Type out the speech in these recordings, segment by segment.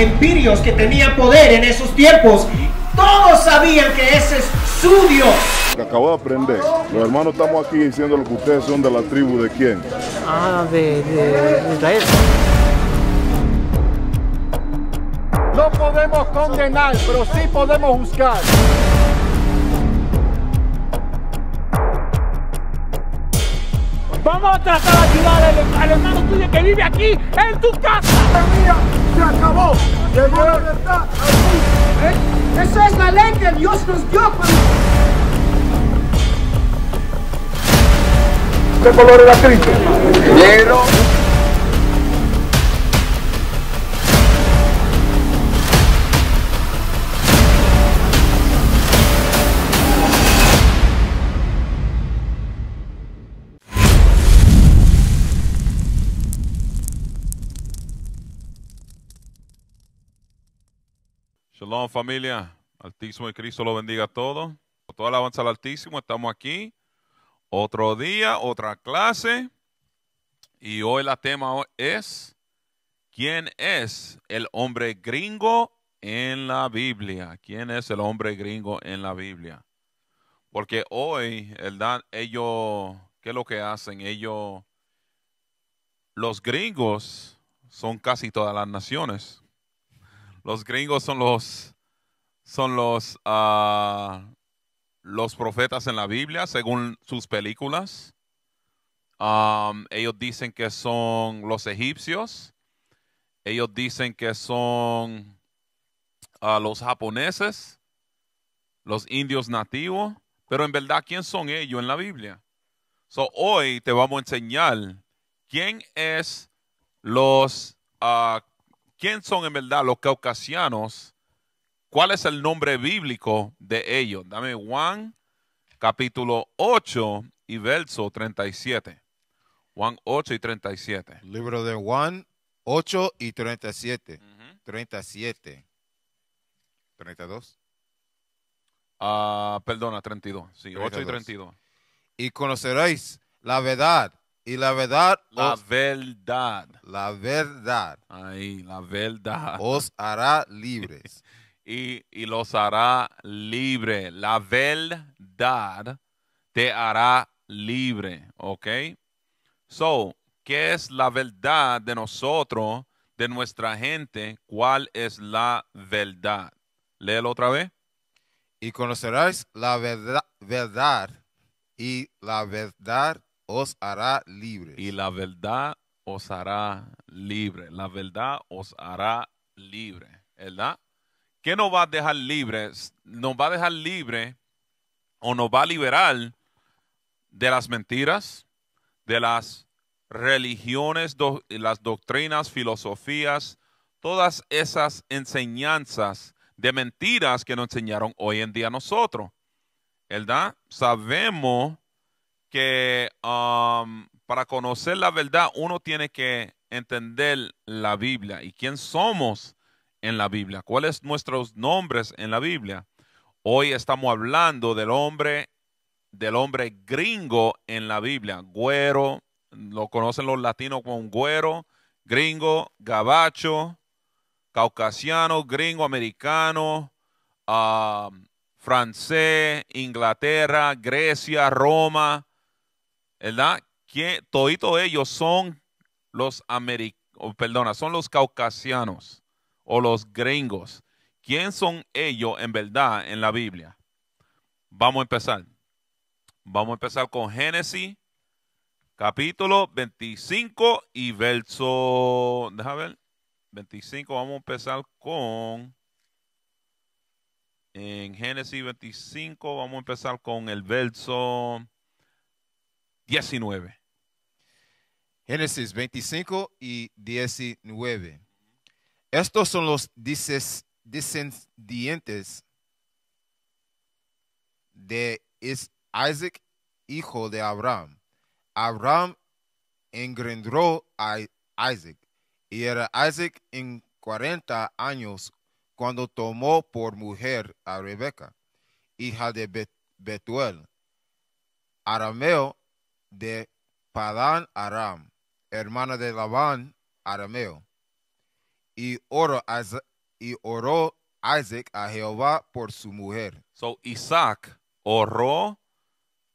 empirios que tenían poder en esos tiempos. Todos sabían que ese es su Dios. acabo de aprender. Los hermanos estamos aquí diciendo lo que ustedes son de la tribu de quién. Ah, de, de Israel. No podemos condenar, pero sí podemos juzgar. Vamos a tratar de ayudar al, hermano tuyo que vive aquí, en tu casa. se acabó. dio la verdad aquí. ¿eh? Esa es la ley que Dios nos dio. ¿Qué color era Cristo? Negro. Shalom familia, Altísimo y Cristo lo bendiga a todos. Por toda la alabanza al Altísimo, estamos aquí. Otro día, otra clase. Y hoy la tema es, ¿quién es el hombre gringo en la Biblia? ¿Quién es el hombre gringo en la Biblia? Porque hoy, dan ellos, ¿qué es lo que hacen? Ellos, los gringos son casi todas las naciones. Los gringos son los, son los, ah, los profetas en la Biblia, según sus películas. Um, ellos dicen que son los egipcios. Ellos dicen que son ah, los japoneses, los indios nativos. Pero en verdad, ¿quién son ellos en la Biblia? So, hoy te vamos a enseñar quién es los ah, ¿Quién son en verdad los caucasianos? ¿Cuál es el nombre bíblico de ellos? Dame Juan capítulo 8 y verso 37. Juan 8 y 37. Libro de Juan 8 y 37. 37. 32. perdona, 32. Sí, 8 y 32. Y conoceréis la verdad y la verdad. La verdad. La verdad. Ahí, la verdad. Os hará libres. y, los hará libre. La verdad te hará libre. ¿Ok? So, ¿qué es la verdad de nosotros, de nuestra gente? ¿Cuál es la verdad? Léelo otra vez. Y conocerás la verdad, verdad y la verdad os hará libres. Y la verdad os hará libre. La verdad os hará libre. ¿Verdad? ¿Qué nos va a dejar libres? Nos va a dejar libre o nos va a liberar de las mentiras, de las religiones, las doctrinas, filosofías, todas esas enseñanzas de mentiras que nos enseñaron hoy en día nosotros. ¿Verdad? Sabemos que um, para conocer la verdad uno tiene que entender la Biblia y quién somos en la Biblia, cuáles nuestros nombres en la Biblia. Hoy estamos hablando del hombre, del hombre gringo en la Biblia, güero, lo conocen los latinos como un güero, gringo, gabacho, caucasiano, gringo, americano, um, francés, Inglaterra, Grecia, Roma, ¿verdad? Que todo ellos son los perdona, son los caucasianos o los gringos. ¿Quién son ellos en verdad en la Biblia? Vamos a empezar. Vamos a empezar con Génesis capítulo 25 y verso, déjame ver, 25, vamos a empezar con, en Génesis 25, vamos a empezar con el verso 19. Génesis 25 y 19. Estos son los descendientes de Isaac, hijo de Abraham. Abraham engendró a Isaac y era Isaac en 40 años cuando tomó por mujer a Rebeca, hija de Betuel, arameo de Padán Aram, hermana de Labán Arameo. Y oró, y Isaac a Jehová por su mujer. So Isaac oró,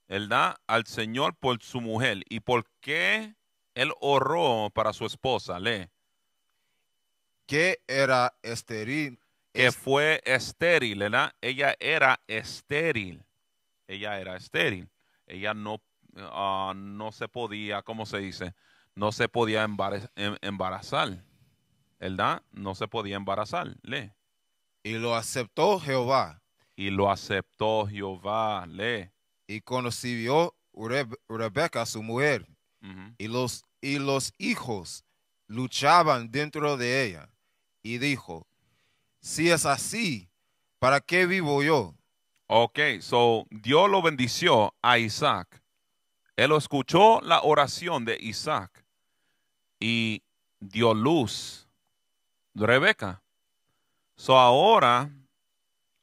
da Al Señor por su mujer. ¿Y por qué él oró para su esposa? ¿le? Que era estéril. Que fue estéril, ¿verdad? Ella era estéril. Ella era estéril. Ella no Ah, no se podía, ¿cómo se dice? No se podía em-, embarazar, ¿verdad? No se podía embarazar, Y lo aceptó Jehová. Y lo aceptó Jehová, le Y conoció Rebeca, su mujer, y, los, y los hijos luchaban dentro de ella. Y dijo, si es así, ¿para qué vivo yo? Ok, so Dios lo bendició a Isaac él escuchó la oración de Isaac y dio luz a Rebeca. So ahora,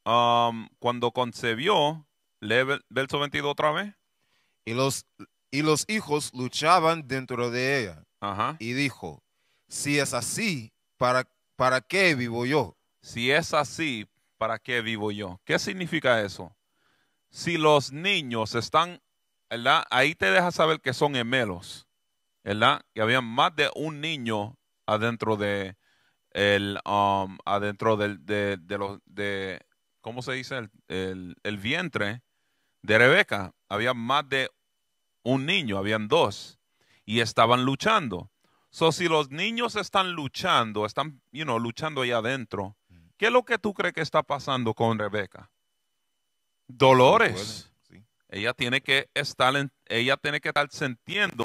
um, cuando concebió, lee verso 22 otra vez. Y los, y los hijos luchaban dentro de ella. Y dijo, si es así, ¿para, ¿para qué vivo yo? Si es así, ¿para qué vivo yo? ¿Qué significa eso? Si los niños están Ahí te deja saber que son gemelos, ¿verdad? Que había más de un niño adentro de el, um, adentro del, de, los, de, ¿cómo se dice? El, el, vientre de Rebeca. Había más de un niño, habían dos, y estaban luchando. So, si los niños están luchando, están, you luchando allá adentro, mm. ¿qué es lo que tú crees que está pasando con Rebeca? Dolores. Ella tiene que estar, ella tiene que estar sintiendo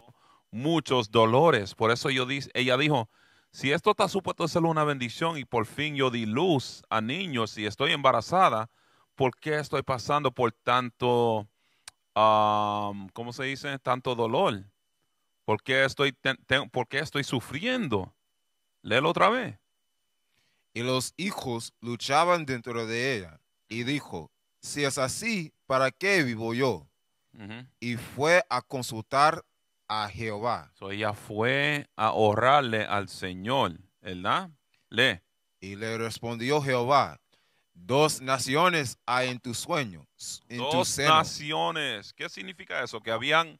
muchos dolores. Por eso yo ella dijo, si esto está supuesto ser una bendición y por fin yo di luz a niños y estoy embarazada, ¿por qué estoy pasando por tanto, ¿cómo se dice? Tanto dolor. ¿Por qué estoy, ¿Por qué estoy sufriendo? Léelo otra vez. Y los hijos luchaban dentro de ella y dijo, si es así, ¿para qué vivo yo? Y fue a consultar a Jehová. So ella fue a orarle al Señor, ¿verdad? Le. Y le respondió Jehová, dos naciones hay en tu sueño. dos naciones. ¿Qué significa eso? Que habían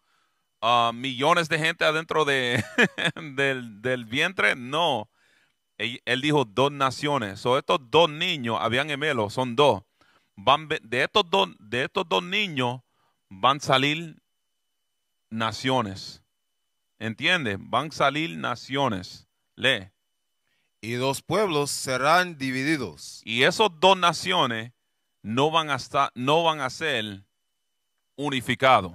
ah, millones de gente adentro de, del, vientre. No. Él, dijo dos naciones. So, estos dos niños habían gemelos, son dos de, estos dos, de estos dos niños van a salir naciones. ¿Entiendes? Van a salir naciones. Lee. Y dos pueblos serán divididos. Y esas dos naciones no van a, estar, no van a ser unificados.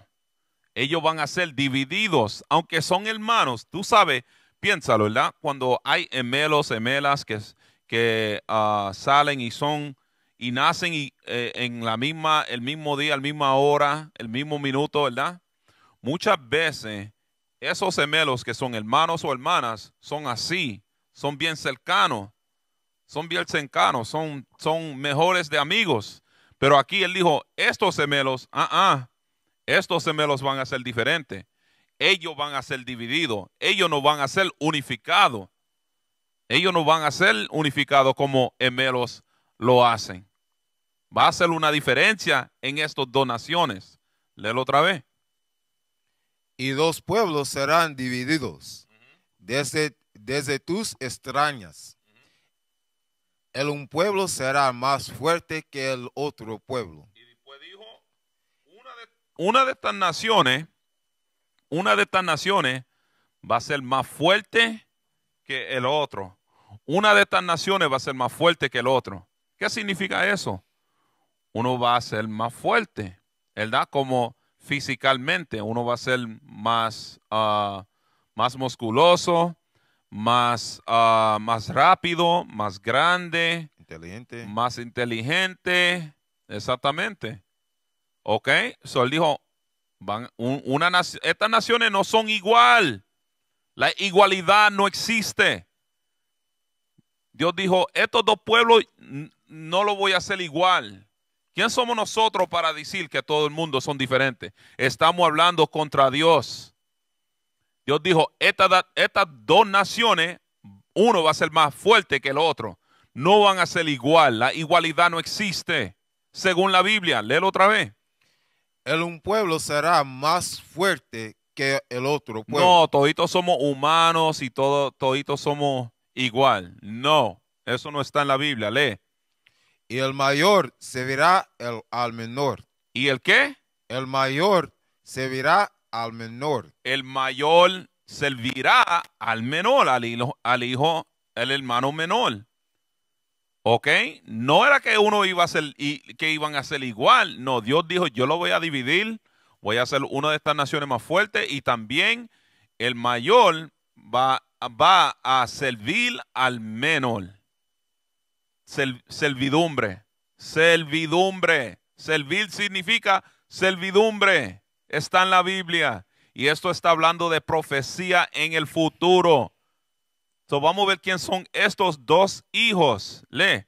Ellos van a ser divididos, aunque son hermanos. Tú sabes, piénsalo, ¿verdad? Cuando hay gemelos, emelas que, que ah, salen y son y nacen eh, en la misma, el mismo día, la misma hora, el mismo minuto, ¿verdad? Muchas veces esos gemelos que son hermanos o hermanas son así, son bien cercanos, son bien cercanos, son, son mejores de amigos. Pero aquí él dijo, estos gemelos, ah, ah estos gemelos van a ser diferentes. Ellos van a ser divididos, ellos no van a ser unificados. Ellos no van a ser unificados como gemelos lo hacen va a hacer una diferencia en estas naciones. Léelo otra vez. Y dos pueblos serán divididos desde, tus extrañas. El un pueblo será más fuerte que el otro pueblo. Y después dijo, una de, una de estas naciones, una de estas naciones va a ser más fuerte que el otro. Una de estas naciones va a ser más fuerte que el otro. ¿Qué significa eso? uno va a ser más fuerte, ¿verdad? Como físicamente, uno va a ser más, ah, más musculoso, más, ah, más rápido, más grande, inteligente. más inteligente, exactamente. ¿Ok? sol dijo, van, una, estas naciones no son igual, la igualdad no existe. Dios dijo, estos dos pueblos no lo voy a hacer igual. ¿Quién somos nosotros para decir que todo el mundo son diferentes? Estamos hablando contra Dios. Dios dijo, estas, dos naciones, uno va a ser más fuerte que el otro. No van a ser igual. La igualdad no existe. Según la Biblia, léelo otra vez. El un pueblo será más fuerte que el otro No, toditos somos humanos y todo, toditos somos igual. No, eso no está en la Biblia. Lee. Y el mayor servirá al menor. ¿Y el qué? El mayor servirá al menor. El mayor servirá al menor, al hijo, al el hermano menor. ¿Ok? No era que uno iba a ser, que iban a ser igual. No, Dios dijo, yo lo voy a dividir, voy a ser una de estas naciones más fuertes y también el mayor va, va a servir al menor servidumbre, servidumbre. Servir significa servidumbre. Está en la Biblia. Y esto está hablando de profecía en el futuro. entonces vamos a ver quién son estos dos hijos. Lee.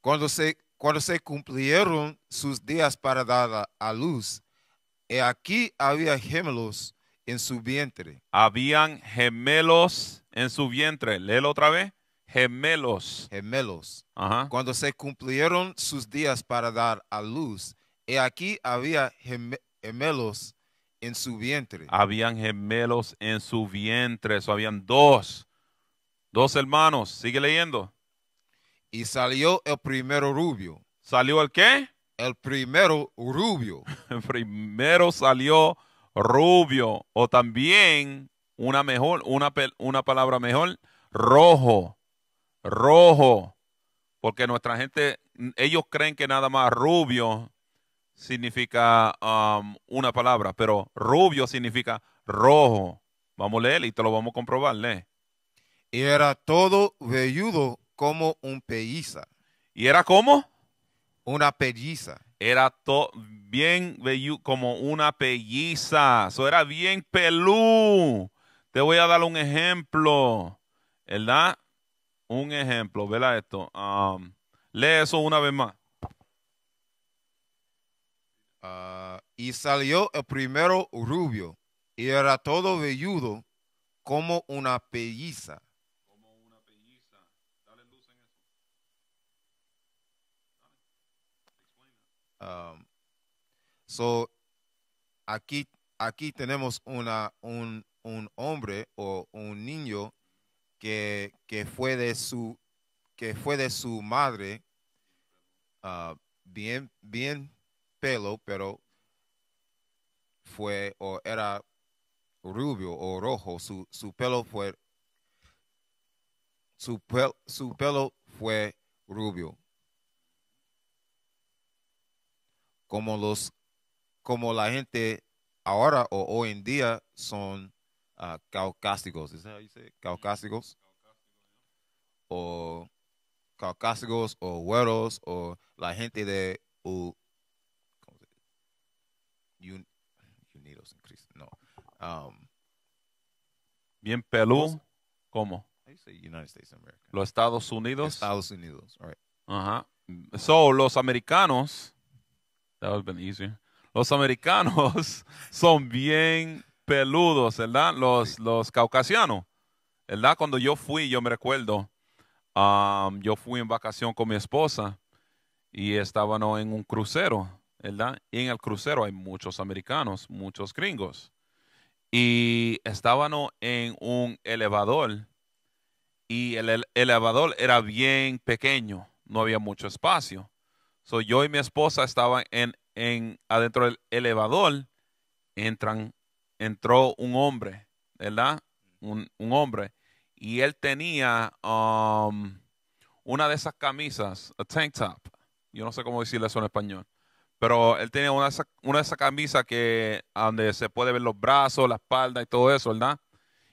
Cuando se, cuando se cumplieron sus días para dar a luz, y aquí había gemelos en su vientre. Habían gemelos en su vientre. Léelo otra vez gemelos. Gemelos. Cuando se cumplieron sus días para dar a luz, y aquí había gemelos en su vientre. Habían gemelos en su vientre, eso habían dos. Dos hermanos, sigue leyendo. Y salió el primero rubio. ¿Salió el qué? El primero rubio. el primero salió rubio o también una mejor una, una palabra mejor, rojo rojo, porque nuestra gente, ellos creen que nada más rubio significa um, una palabra, pero rubio significa rojo. Vamos a leer y te lo vamos a comprobar, lee. Y era todo velludo como un pelliza. ¿Y era como? Una pelliza. Era todo bien velludo, como una pelliza. Eso era bien pelú. Te voy a dar un ejemplo, ¿verdad? un ejemplo, vela esto. Um, lee eso una vez más. Ah, y salió el primero rubio y era todo velludo como una pelliza. Como una pelliza. Dale luz en eso. Um, so, aquí, aquí tenemos una, un, un hombre o un niño que, que fue de su, que fue de su madre, ah, bien, bien pelo, pero fue o era rubio o rojo, su, su pelo fue su, su pelo fue rubio. Como los como la gente ahora o hoy en día son ah, caucásicos. caucásicos? o caucásicos o güeros o la gente de un, Unidos en Cristo. No. Um, bien pelú. ¿Cómo? Los Estados Unidos. Estados Unidos. All right. Ajá. So, los americanos. That would have been easier. Los americanos son bien peludos, ¿verdad? Los, los caucasianos, ¿verdad? Cuando yo fui, yo me recuerdo, yo fui en vacación con mi esposa y estábamos en un crucero, ¿verdad? Y en el crucero hay muchos americanos, muchos gringos. Y estábamos en un elevador y el, elevador era bien pequeño, no había mucho espacio. So, yo y mi esposa estaban en, adentro del elevador, entran, entró un hombre, ¿verdad? un hombre y él tenía um, una de esas camisas, a tank top. Yo no sé cómo decirle eso en español. Pero él tenía una de esas, camisas que, donde se puede ver los brazos, la espalda y todo eso, ¿verdad?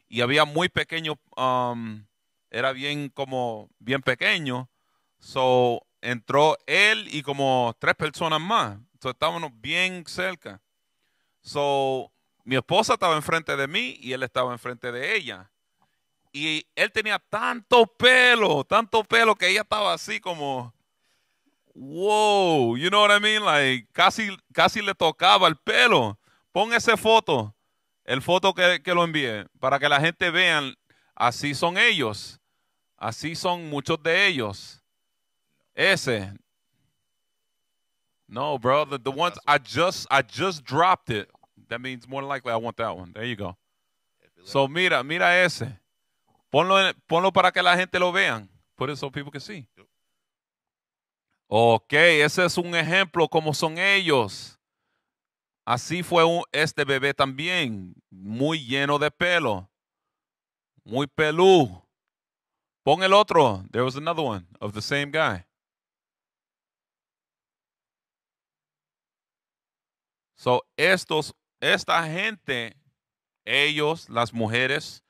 Y había muy pequeño, um, era bien como, bien pequeño. So, entró él y como tres personas más. Entonces estábamos bien cerca. So, mi esposa estaba enfrente de mí y él estaba enfrente de ella. Y él tenía tanto pelo, tanto pelo que ella estaba así como, wow, you know what I mean? Like, casi, casi le tocaba el pelo. Pon esa foto, el foto que, que lo envié, para que la gente vean, así son ellos, así son muchos de ellos. Ese. No, bro, the, the ones I just, I just dropped it. That means more than likely I want that one. There you go. So mira, mira ese. Ponlo, para que la gente lo vean. Por eso, people que sí. Ok, ese es un ejemplo como son ellos. Así fue un, este bebé también, muy lleno de pelo, muy pelú. Pon el otro. There was another one of the same guy. So, estos, esta gente, ellos, las mujeres,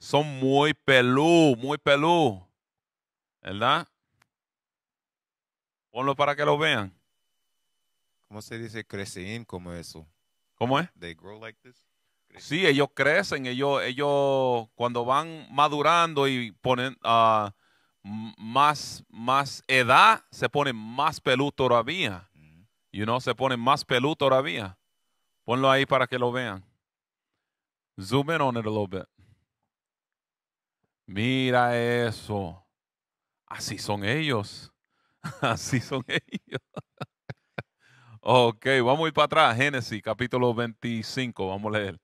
son muy pelú, muy pelú. ¿Verdad? Ponlo para que lo vean. ¿Cómo se dice crecen como eso? ¿Cómo es? They grow like this. Sí, ellos crecen, ellos, ellos cuando van madurando y ponen ah, más, más edad, se ponen más pelú todavía. Mm. you know, se ponen más pelú todavía. Ponlo ahí para que lo vean. Zoom in on it a little bit. Mira eso. Así son ellos. Así son ellos. ok, vamos a ir para atrás. Génesis, capítulo 25. Vamos a leer.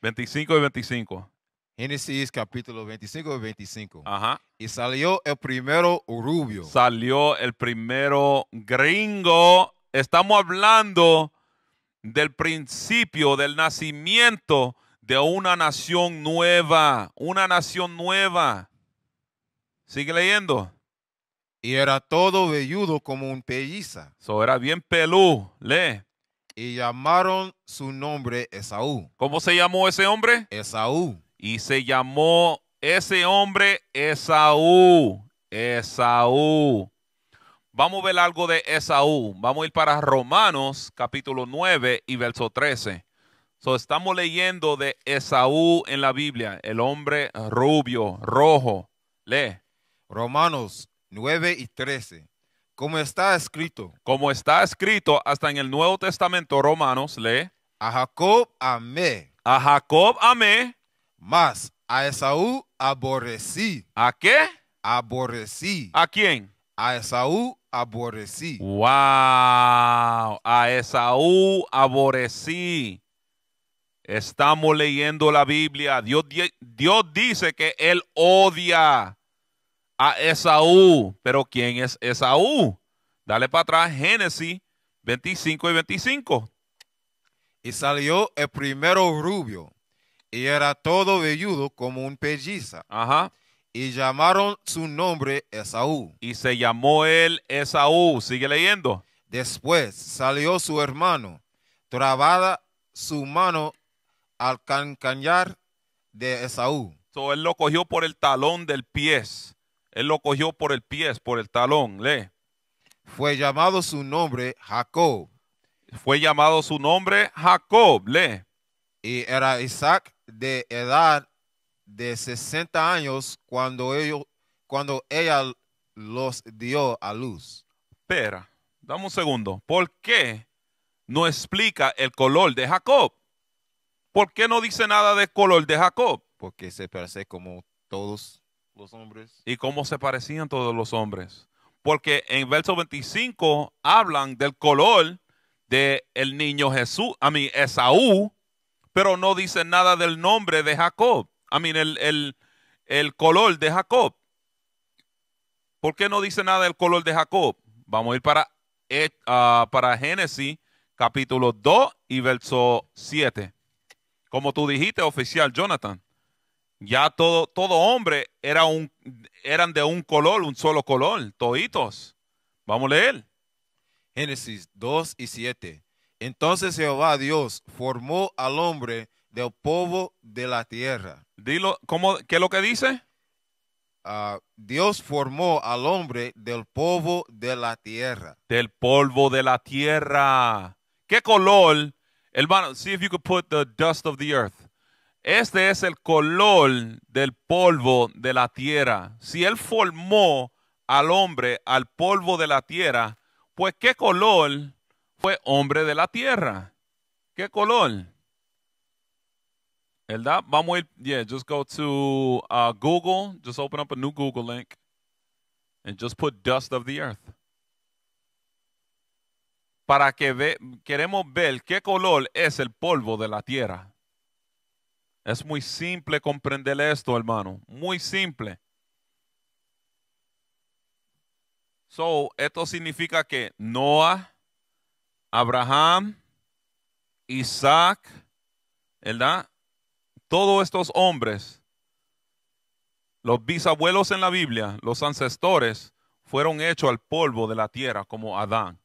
25 y 25. Génesis capítulo 25 y 25. Ajá. Y salió el primero rubio. Salió el primero gringo. Estamos hablando del principio, del nacimiento de una nación nueva, una nación nueva. Sigue leyendo. Y era todo velludo como un pelliza. Eso era bien pelú, lee. Y llamaron su nombre Esaú. ¿Cómo se llamó ese hombre? Esaú. Y se llamó ese hombre Esaú. Esaú. Vamos a ver algo de Esaú. Vamos a ir para Romanos capítulo 9 y verso 13 estamos leyendo de Esaú en la Biblia, el hombre rubio, rojo. Lee. Romanos 9 y 13. Como está escrito. Como está escrito hasta en el Nuevo Testamento, Romanos, lee. A Jacob amé. A Jacob amé. Más, a Esaú aborrecí. ¿A qué? Aborrecí. ¿A quién? A Esaú aborrecí. Wow. A Esaú aborrecí. Estamos leyendo la Biblia. Dios, Dios dice que Él odia a Esaú. Pero ¿quién es Esaú? Dale para atrás Génesis 25 y 25. Y salió el primero rubio, y era todo velludo como un pelliza. Ajá. Y llamaron su nombre Esaú. Y se llamó él Esaú. Sigue leyendo. Después salió su hermano, trabada su mano al cancañar de Esaú. So, él lo cogió por el talón del pies. Él lo cogió por el pies, por el talón. le Fue llamado su nombre Jacob. Fue llamado su nombre Jacob. le Y era Isaac de edad de 60 años cuando, ellos, cuando ella los dio a luz. Espera, dame un segundo. ¿Por qué no explica el color de Jacob? ¿Por qué no dice nada del color de Jacob? Porque se parece como todos los hombres. ¿Y cómo se parecían todos los hombres? Porque en verso 25 hablan del color del el niño Jesús, a mí, Esaú, pero no dicen nada del nombre de Jacob. A mí, el, color de Jacob. ¿Por qué no dice nada del color de Jacob? Vamos a ir para, eh, ah, para Génesis capítulo 2 y verso 7. Como tú dijiste, oficial Jonathan, ya todo, todo hombre era un, eran de un color, un solo color, toditos. Vamos a leer. Génesis 2 y 7. Entonces Jehová Dios formó al hombre del polvo de la tierra. Dilo, ¿cómo, ¿Qué es lo que dice? Ah, Dios formó al hombre del polvo de la tierra. Del polvo de la tierra. ¿Qué color Hermano, see if you could put the dust of the earth. Este es el color del polvo de la tierra. Si él formó al hombre al polvo de la tierra, pues qué color fue hombre de la tierra? ¿Qué color? ¿Verdad? Vamos a ir, yeah, just go to uh, Google, just open up a new Google link and just put dust of the earth para que ve, queremos ver qué color es el polvo de la tierra. Es muy simple comprender esto, hermano, muy simple. So, esto significa que Noah, Abraham, Isaac, ¿verdad? Todos estos hombres, los bisabuelos en la Biblia, los ancestores, fueron hechos al polvo de la tierra como Adán.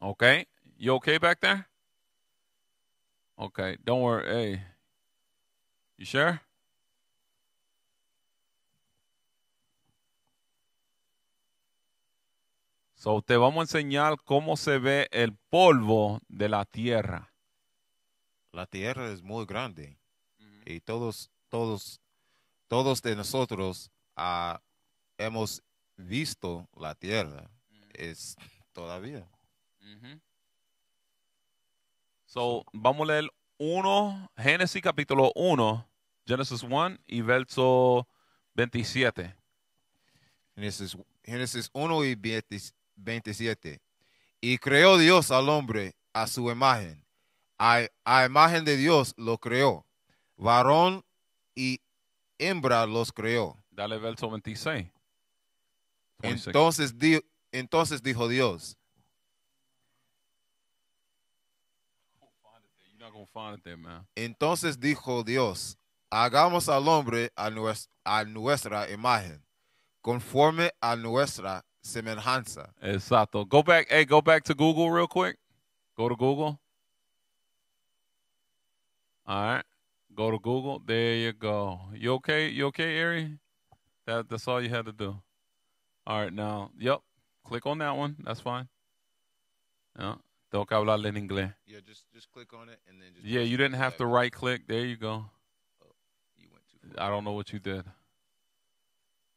Okay. You okay back there? Okay. Don't worry. Hey. You sure? So, te vamos a enseñar cómo se ve el polvo de la tierra. La tierra es muy grande y todos, todos, todos de nosotros ah, hemos visto la tierra. Es todavía. So, vamos a leer 1, Génesis capítulo 1, Genesis 1 y verso 27. Génesis, 1 y 27. Y creó Dios al hombre a su imagen. A, imagen de Dios lo creó. Varón y hembra los creó. Dale verso 26. Entonces, entonces dijo Dios, Entonces dijo Dios, hagamos al hombre a, nues, a nuestra imagen, conforme a nuestra semejanza. Exacto. Go back, hey, go back to Google real quick. Go to Google. All right. Go to Google. There you go. You okay? You okay, Ari? That that's all you had to do. All right, now, yep. Click on that one. That's fine. Yeah. Tengo que hablarle en inglés. Yeah, just, just click on it and then just yeah, you didn't have to right click. There you go. Oh, you went too far. I don't know what you did.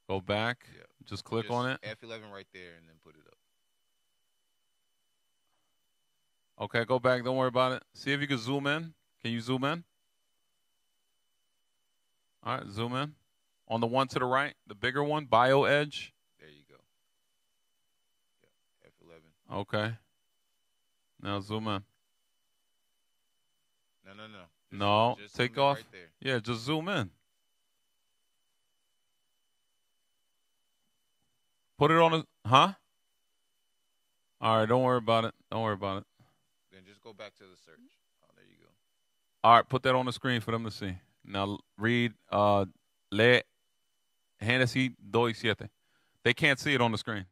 Go back. Yeah. Just click just on it. F11 right there and then put it up. Okay, go back. Don't worry about it. See if you can zoom in. Can you zoom in? All right, zoom in. On the one to the right, the bigger one, Bio Edge. There you go. Yeah, F11. Okay. Now zoom in. No, no, no. Just, no, just take off. Right yeah, just zoom in. Put it on a huh? All right, don't worry about it. Don't worry about it. Then just go back to the search. Oh, there you go. All right, put that on the screen for them to see. Now read uh Le Hennessy 27. They can't see it on the screen.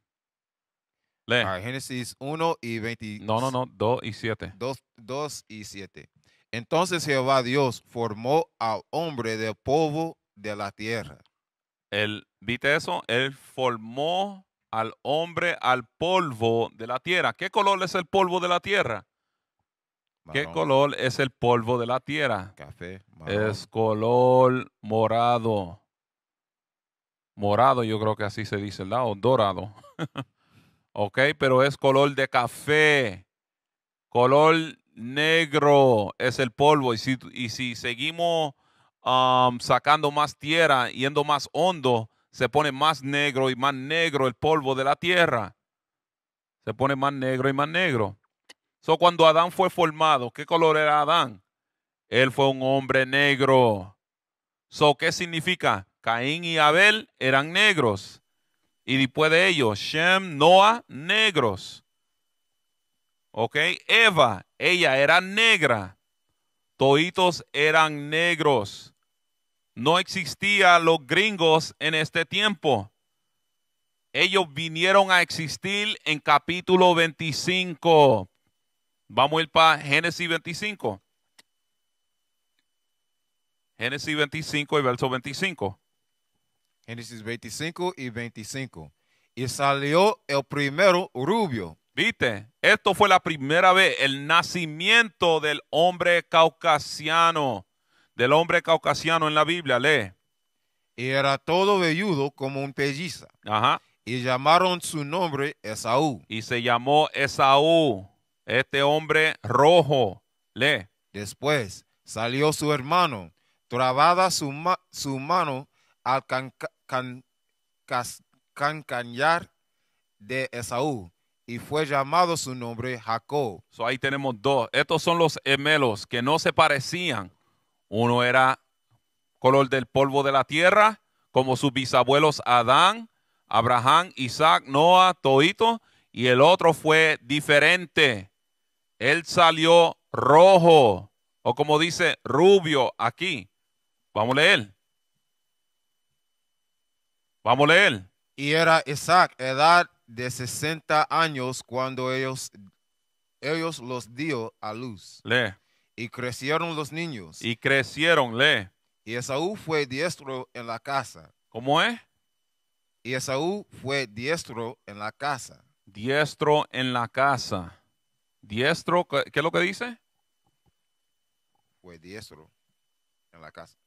Ah, Génesis 1 y 20. No, no, no, 2 y 7. 2, 2 y 7. Entonces Jehová Dios formó al hombre del polvo de la tierra. el ¿Viste eso? Él formó al hombre al polvo de la tierra. ¿Qué color es el polvo de la tierra? ¿Qué color es el polvo de la tierra? Café. Es color morado. Morado, yo creo que así se dice, ¿verdad? O dorado. ¿ok? Pero es color de café, color negro es el polvo. Y si, y si seguimos sacando más tierra, yendo más hondo, se pone más negro y más negro el polvo de la tierra. Se pone más negro y más negro. So, cuando Adán fue formado, ¿qué color era Adán? Él fue un hombre negro. So, ¿qué significa? Caín y Abel eran negros. Y después de ellos, Shem, Noah, negros. ¿Ok? Eva, ella era negra. Toitos eran negros. No existían los gringos en este tiempo. Ellos vinieron a existir en capítulo 25. Vamos a ir para Génesis 25. Génesis 25 y verso 25. Génesis 25 y 25. Y salió el primero rubio. Viste, esto fue la primera vez, el nacimiento del hombre caucasiano, del hombre caucasiano en la Biblia, lee. Y era todo velludo como un pelliza. Ajá. Y llamaron su nombre Esaú. Y se llamó Esaú, este hombre rojo, lee. Después salió su hermano, trabada su, mano al, can, Cancañar de Esaú y fue llamado su nombre Jacob. ahí tenemos dos. Estos son los gemelos que no se parecían. Uno era color del polvo de la tierra, como sus bisabuelos Adán, Abraham, Isaac, Noah, Toito, y el otro fue diferente. Él salió rojo, o como dice rubio aquí. Vamos a leer. Vamos a leer. Y era Isaac, edad de 60 años, cuando ellos, ellos los dio a luz. Lee. Y crecieron los niños. Y crecieron, lee. Y Esaú fue diestro en la casa. ¿Cómo es? Y Esaú fue diestro en la casa. Diestro en la casa. Diestro, ¿qué es lo que dice? Fue diestro en la casa.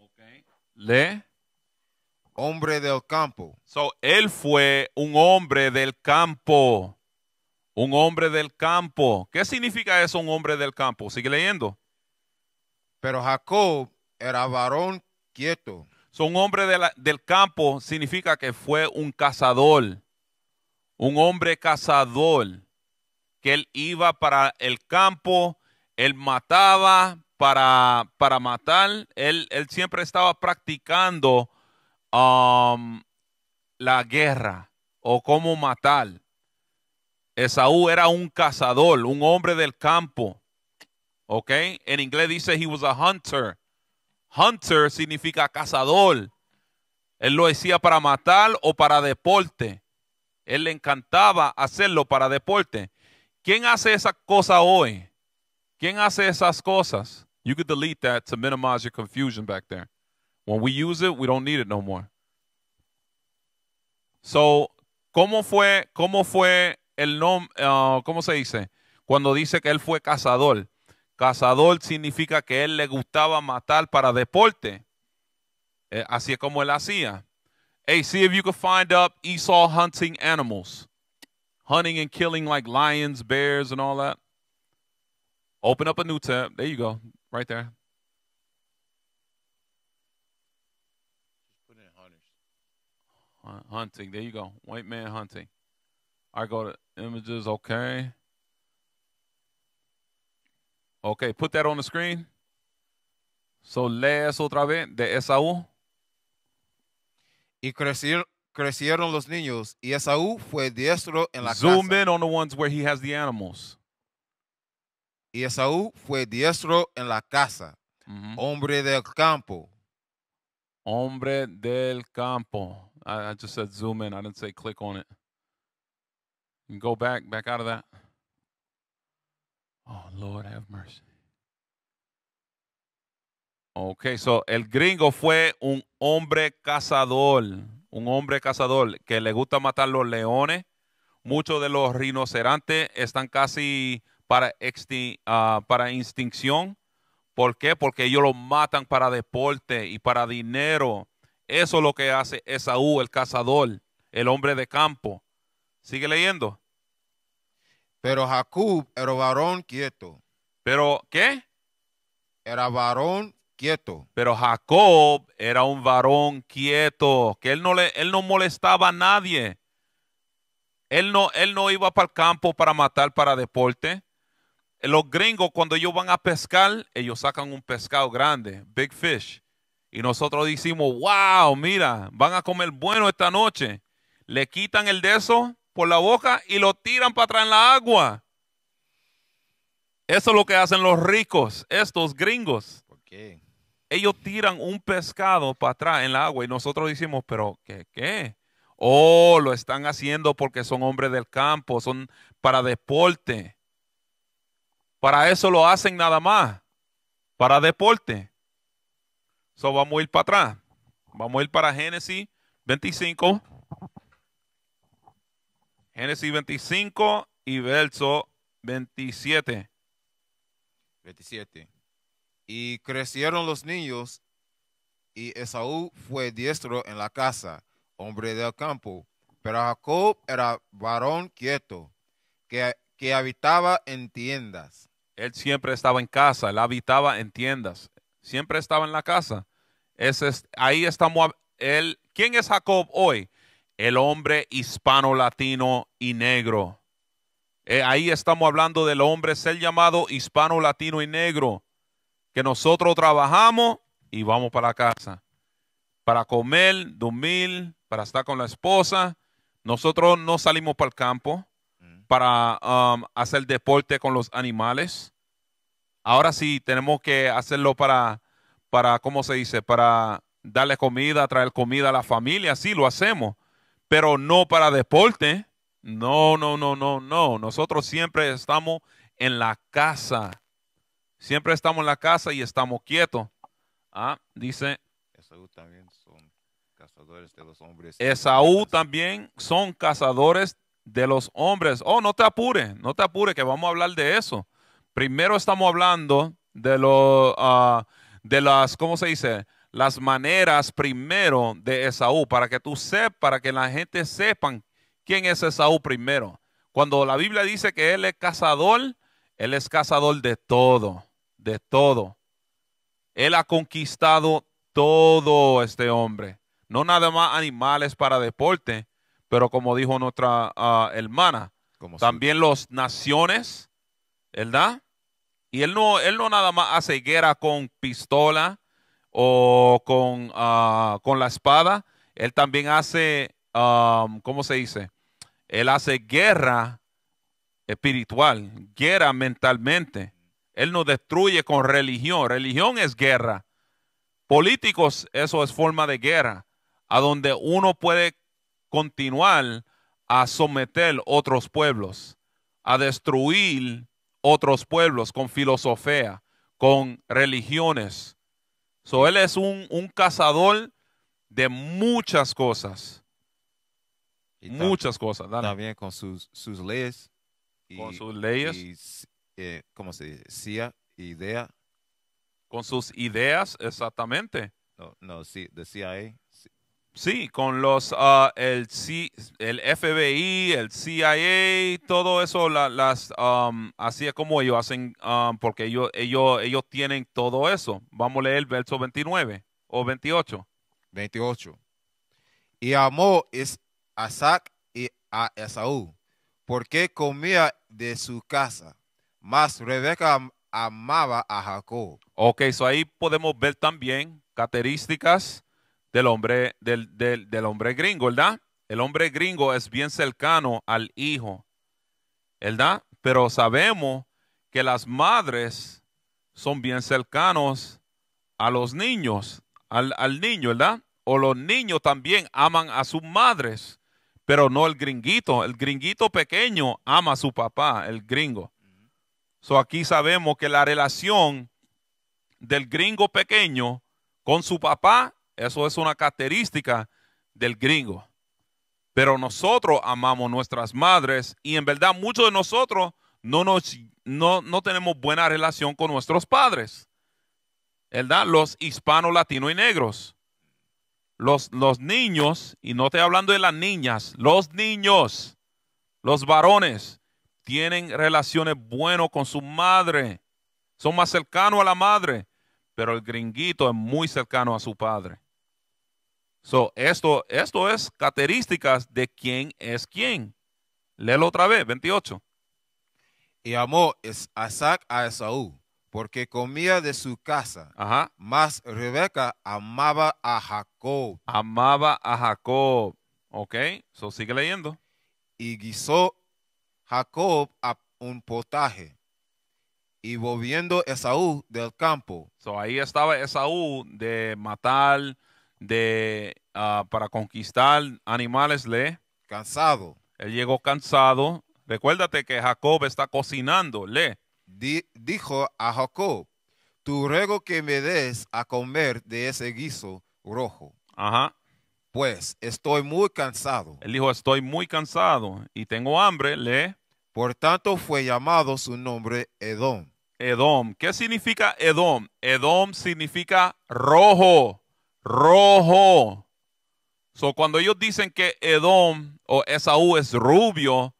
Ok. Lee. Hombre del campo. So, él fue un hombre del campo. Un hombre del campo. ¿Qué significa eso, un hombre del campo? Sigue leyendo. Pero Jacob era varón quieto. un hombre del campo significa que fue un cazador. Un hombre cazador. Que él iba para el campo, él mataba para, para matar. Él, él siempre estaba practicando Um, la guerra o cómo matar. Esaú era un cazador, un hombre del campo. ¿Ok? En inglés dice he was a hunter. Hunter significa cazador. Él lo decía para matar o para deporte. Él le encantaba hacerlo para deporte. ¿Quién hace esa cosa hoy? ¿Quién hace esas cosas? You could delete that to minimize your confusion back there. When we use it, we don't need it no more. So, ¿cómo fue, cómo fue el nombre, uh, cómo se dice? Cuando dice que él fue cazador. Cazador significa que él le gustaba matar para deporte. Eh, así es como él hacía. Hey, see if you can find up Esau hunting animals. Hunting and killing like lions, bears, and all that. Open up a new tab. There you go. Right there. hunting. There you go. White man hunting. I go to images. Okay. Okay, put that on the screen. So lees otra vez de Esaú. Y crecieron los niños y Esaú fue diestro en la Zoom in on the ones where he has the animals. Y Esaú fue diestro en la casa, mm -hmm. hombre del campo. Hombre del campo. I, just said zoom in. I didn't say click on it. go back, back out of that. Oh, Lord, have mercy. Okay, so el gringo fue un hombre cazador, un hombre cazador que le gusta matar los leones. Muchos de los rinocerontes están casi para, extin ah, para extinción. ¿Por qué? Porque ellos los matan para deporte y para dinero. Eso es lo que hace Esaú, el cazador, el hombre de campo. Sigue leyendo. Pero Jacob era varón quieto. ¿Pero qué? Era varón quieto. Pero Jacob era un varón quieto, que él no, le, él no molestaba a nadie. Él no, él no iba para el campo para matar, para deporte. Los gringos, cuando ellos van a pescar, ellos sacan un pescado grande, big fish. Y nosotros decimos, wow, mira, van a comer bueno esta noche. Le quitan el deso por la boca y lo tiran para atrás en la agua. Eso es lo que hacen los ricos, estos gringos. ¿Por qué? Ellos tiran un pescado para atrás en la agua y nosotros decimos, pero ¿qué? ¿Qué? Oh, lo están haciendo porque son hombres del campo, son para deporte. Para eso lo hacen nada más, para deporte. So vamos a ir para atrás. Vamos a ir para Génesis 25. Génesis 25 y verso 27. 27. Y crecieron los niños y Esaú fue diestro en la casa, hombre del campo, pero Jacob era varón quieto, que, que habitaba en tiendas. Él siempre estaba en casa, él habitaba en tiendas siempre estaba en la casa. ahí estamos. El, ¿Quién es Jacob hoy? El hombre hispano, latino y negro. Eh, ahí estamos hablando del hombre ser llamado hispano, latino y negro. Que nosotros trabajamos y vamos para casa. Para comer, dormir, para estar con la esposa. Nosotros no salimos para el campo mm. para um, hacer deporte con los animales. Ahora sí tenemos que hacerlo para, para, ¿cómo se dice? Para darle comida, traer comida a la familia, sí lo hacemos, pero no para deporte. No, no, no, no, no. Nosotros siempre estamos en la casa. Siempre estamos en la casa y estamos quietos. Ah, dice. Esaú también son cazadores de los hombres. Esaú también son cazadores de los hombres. Oh, no te apures, no te apures, que vamos a hablar de eso. Primero estamos hablando de, lo, ah, de las, ¿cómo se dice? Las maneras primero de Esaú, para que tú sepas, para que la gente sepan quién es Esaú primero. Cuando la Biblia dice que él es cazador, él es cazador de todo, de todo. Él ha conquistado todo este hombre. No nada más animales para deporte, pero como dijo nuestra ah, hermana, también las los naciones, ¿verdad? Y él no, él no nada más hace guerra con pistola o con, ah, con la espada. Él también hace, um, ¿cómo se dice? Él hace guerra espiritual, guerra mentalmente. Él no destruye con religión. Religión es guerra. Políticos, eso es forma de guerra, a donde uno puede continuar a someter otros pueblos, a destruir otros pueblos, con filosofía, con religiones. So, él es un, cazador de muchas cosas. muchas cosas. Dale. bien con sus, sus leyes. con sus leyes. Eh, ¿Cómo se dice? idea. Con sus ideas, exactamente. No, no, sí, de CIA. Sí, con los ah, el, el FBI, el CIA, todo eso, las um, así es como ellos hacen, um, porque ellos, ellos, tienen todo eso. Vamos a leer el verso 29 o 28. 28. Y amó es a Isaac y a Esaú, porque comía de su casa. Mas Rebeca amaba a Jacob. Ok, so ahí podemos ver también características del hombre, del, hombre gringo, ¿verdad? El hombre gringo es bien cercano al hijo, ¿verdad? Pero sabemos que las madres son bien cercanos a los niños, al, al niño, ¿verdad? O los niños también aman a sus madres, pero no el gringuito. El gringuito pequeño ama a su papá, el gringo. So aquí sabemos que la relación del gringo pequeño con su papá eso es una característica del gringo. Pero nosotros amamos nuestras madres y en verdad muchos de nosotros no, nos, no, tenemos buena relación con nuestros padres. ¿Verdad? Los hispanos, latinos y negros. Los, los niños, y no estoy hablando de las niñas, los niños, los varones, tienen relaciones buenas con su madre. Son más cercanos a la madre, pero el gringuito es muy cercano a su padre. So, esto, esto es características de quién es quién. Léelo otra vez, 28. Y amó Isaac a Esaú, porque comía de su casa. Ajá. Mas Rebeca amaba a Jacob. Amaba a Jacob. Ok, so sigue leyendo. Y guisó Jacob a un potaje. Y volviendo Esaú del campo. So ahí estaba Esaú de matar de, ah, para conquistar animales le... Cansado. Él llegó cansado. Recuérdate que Jacob está cocinando, le. dijo a Jacob, tu ruego que me des a comer de ese guiso rojo. Ajá. Pues estoy muy cansado. Él dijo, estoy muy cansado y tengo hambre, le. Por tanto fue llamado su nombre Edom. Edom. ¿Qué significa Edom? Edom significa rojo rojo. So, cuando ellos dicen que Edom o Esaú es rubio,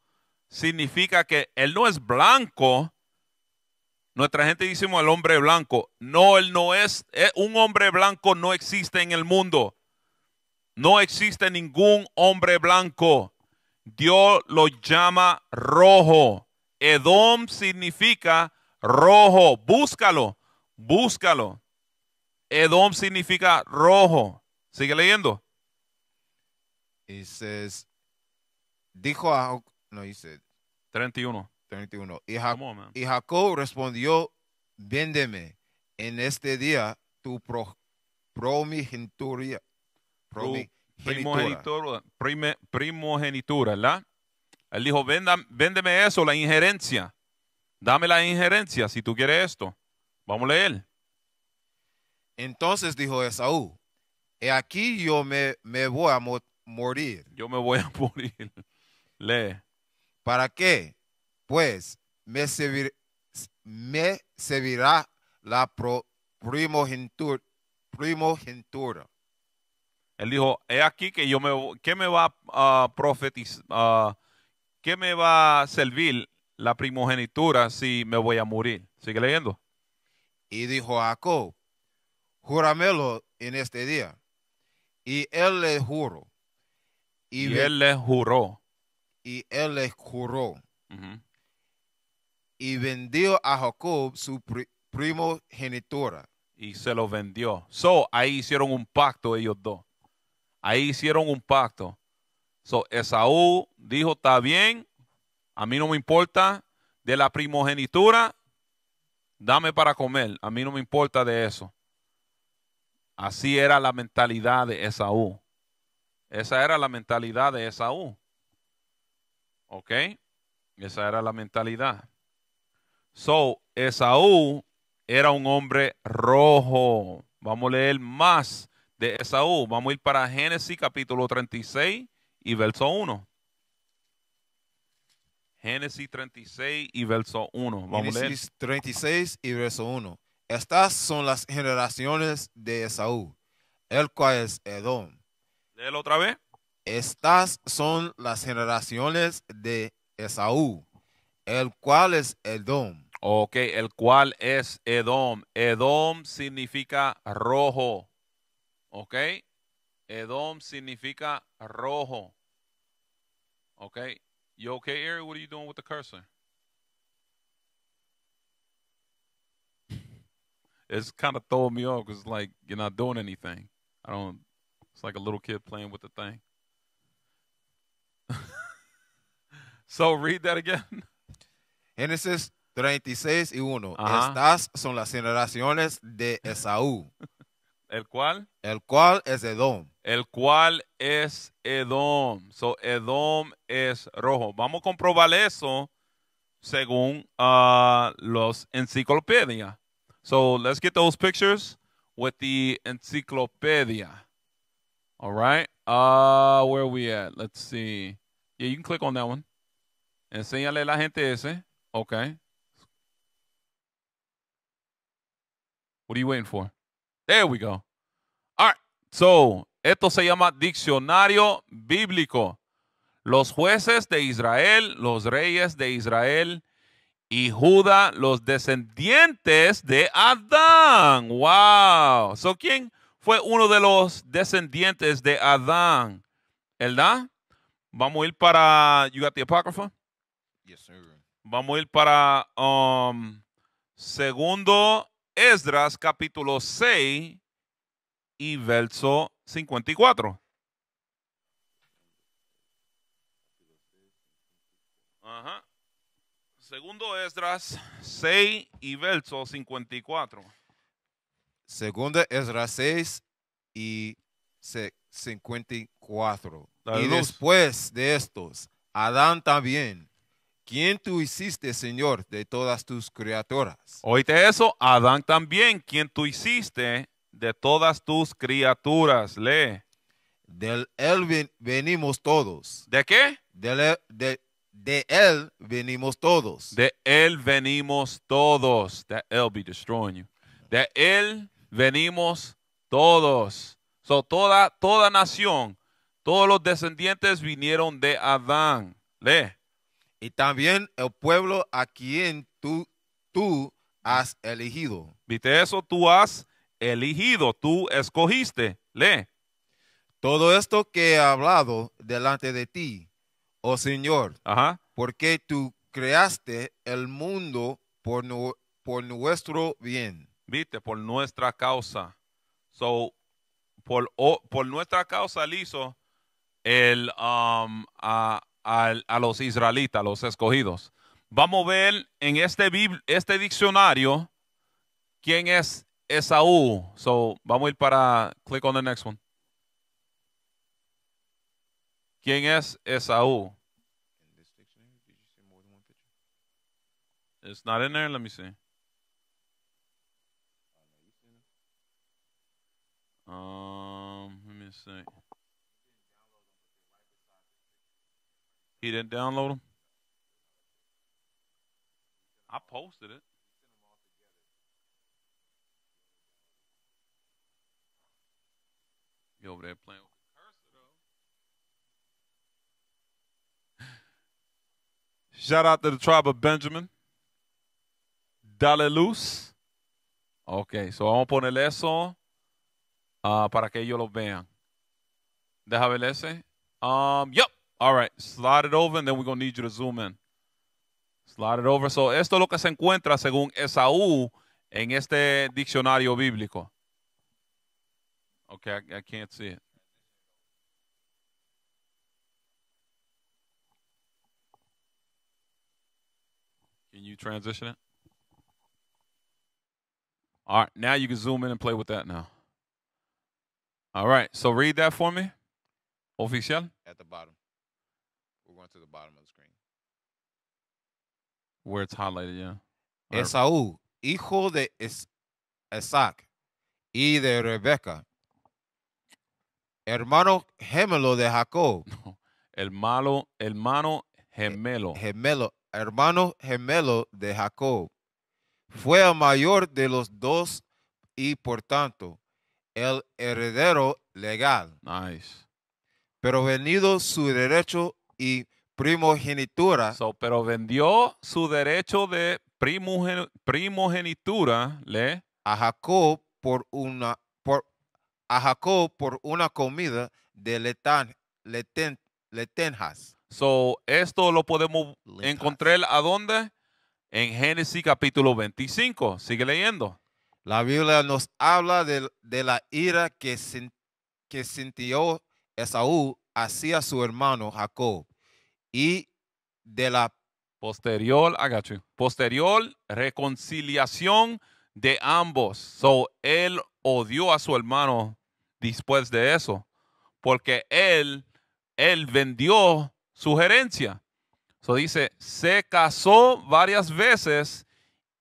significa que él no es blanco. Nuestra gente dice el hombre blanco. No, él no es. Eh, un hombre blanco no existe en el mundo. No existe ningún hombre blanco. Dios lo llama rojo. Edom significa rojo. Búscalo, búscalo. Edom significa rojo. Sigue leyendo. dijo a, no, dice. 31. 31. Y, y Jacob respondió, véndeme en este día tu pro, promigenitura. primogenitura, primogenitura, ¿verdad? Él dijo, véndeme eso, la injerencia. Dame la injerencia si tú quieres esto. Vamos a leer. Entonces dijo Esaú, he aquí yo me, me voy a morir. Yo me voy a morir. Lee. ¿Para qué? Pues me, servirá la primogenitura, Él dijo, he aquí que yo me, ¿qué me va a profetizar? ¿Qué me va a servir la primogenitura si me voy a morir? Sigue leyendo. Y dijo Jacob, júramelo en este día. Y él le juró. Y, él le juró. Y él le juró. Y vendió a Jacob su primogenitura. Y se lo vendió. So, ahí hicieron un pacto ellos dos. Ahí hicieron un pacto. So, Esaú dijo, está bien, a mí no me importa de la primogenitura, dame para comer, a mí no me importa de eso. Así era la mentalidad de Esaú. Esa era la mentalidad de Esaú. ¿Ok? Esa era la mentalidad. So, Esaú era un hombre rojo. Vamos a leer más de Esaú. Vamos a ir para Génesis capítulo 36 y verso 1. Génesis 36 y verso 1. Vamos Génesis a leer. 36 y verso 1. Estas son las generaciones de Esaú, el cual es Edom. Léelo otra vez. Estas son las generaciones de Esaú, el cual es Edom. Ok, el cual es Edom. Edom significa rojo. Ok. Edom significa rojo. Ok. You okay, Eric? What are you doing with the cursor? it's kind of throwing me off because like you're not doing anything. I don't. It's like a little kid playing with the thing. so read that again. says 36 y 1. Estas son las generaciones de Esaú. ¿El cual? El cual es Edom. El cual es Edom. So, Edom es rojo. Vamos a comprobar eso según ah, los enciclopedias. So let's get those pictures with the encyclopedia. All right. Uh, where are we at? Let's see. Yeah, you can click on that one. Enséñale la gente ese. Okay. What are you waiting for? There we go. All right. So, esto se llama diccionario bíblico. Los jueces de Israel, los reyes de Israel, y Judá, los descendientes de Adán. ¡Wow! So, ¿Quién fue uno de los descendientes de Adán? ¿Verdad? Vamos a ir para. ¿You got the Apocrypha? Yes, sir. Vamos a ir para um, segundo Esdras, capítulo 6 y verso 54. Ajá. Segundo Esdras 6 y verso 54. Segundo Esdras 6 y 54. y después de estos, Adán también, ¿Quién tú hiciste, Señor, de todas tus criaturas. Oíste eso, Adán también, ¿Quién tú hiciste de todas tus criaturas. Lee. Del él venimos todos. ¿De qué? Del, eh, de, de él venimos todos. De él venimos todos. That él be destroying you. De él venimos todos. So, toda, toda nación, todos los descendientes vinieron de Adán. Le. Y también el pueblo a quien tú, tú has elegido. ¿Viste eso? Tú has elegido, tú escogiste. Le. Todo esto que he hablado delante de ti Oh Señor, porque tú creaste el mundo por, por nuestro bien. Viste, por nuestra causa. So, por, oh, por nuestra causa le hizo el, um, a, los israelitas, los escogidos. Vamos a ver en este, este diccionario quién es Esaú. So, vamos a ir para, click on the next one. ¿Quién es Esaú? It's not in there. Let me see. Um, let me see. He didn't download them. I posted it. You over there playing? Shout out to the tribe of Benjamin. Dale luz. Ok, so vamos a poner eso uh, para que ellos lo vean. Deja ver ese. Um, yep. All right. Slide it over and then we're going to need you to zoom in. Slide it over. So, esto es lo que se encuentra según Esaú en este diccionario bíblico. Okay, I, I can't see it. Can you transition it? All right, now you can zoom in and play with that now. All right, so read that for me. Official? At the bottom. We're going to the bottom of the screen. Where it's highlighted, yeah. Esaú, hijo de Isaac y de Rebeca, hermano gemelo de Jacob. No, hermano, hermano gemelo. Gemelo hermano gemelo de Jacob. Fue el mayor de los dos y por tanto el heredero legal. Nice. Pero venido su derecho y primogenitura. So, pero vendió su derecho de primogenitura ¿le? a Jacob por una por a por una comida de letenjas. So, esto lo podemos encontrar a dónde? En Génesis capítulo 25. Sigue leyendo. La Biblia nos habla de, la ira que, que sintió Esaú hacia su hermano Jacob y de la posterior, agacho, posterior reconciliación de ambos. So, él odió a su hermano después de eso, porque él, él vendió sugerencia. Eso dice, se casó varias veces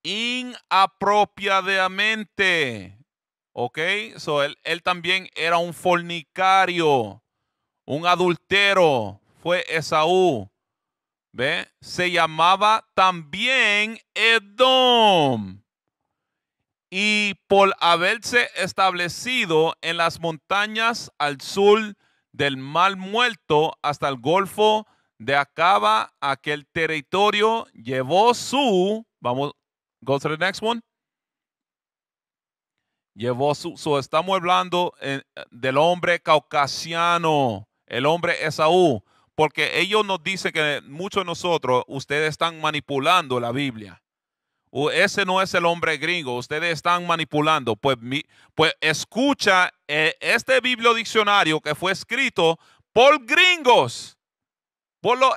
inapropiadamente. ¿Ok? So, él, también era un fornicario, un adultero. Fue Esaú. ¿Ve? Se llamaba también Edom. Y por haberse establecido en las montañas al sur del mal muerto hasta el golfo de Acaba, aquel territorio llevó su, vamos, go to the next one. Llevó su, so estamos hablando eh, del hombre caucasiano, el hombre Esaú, porque ellos nos dicen que muchos de nosotros, ustedes están manipulando la Biblia ese no es el hombre gringo, ustedes están manipulando. Pues, pues escucha eh, este este diccionario que fue escrito por gringos, por los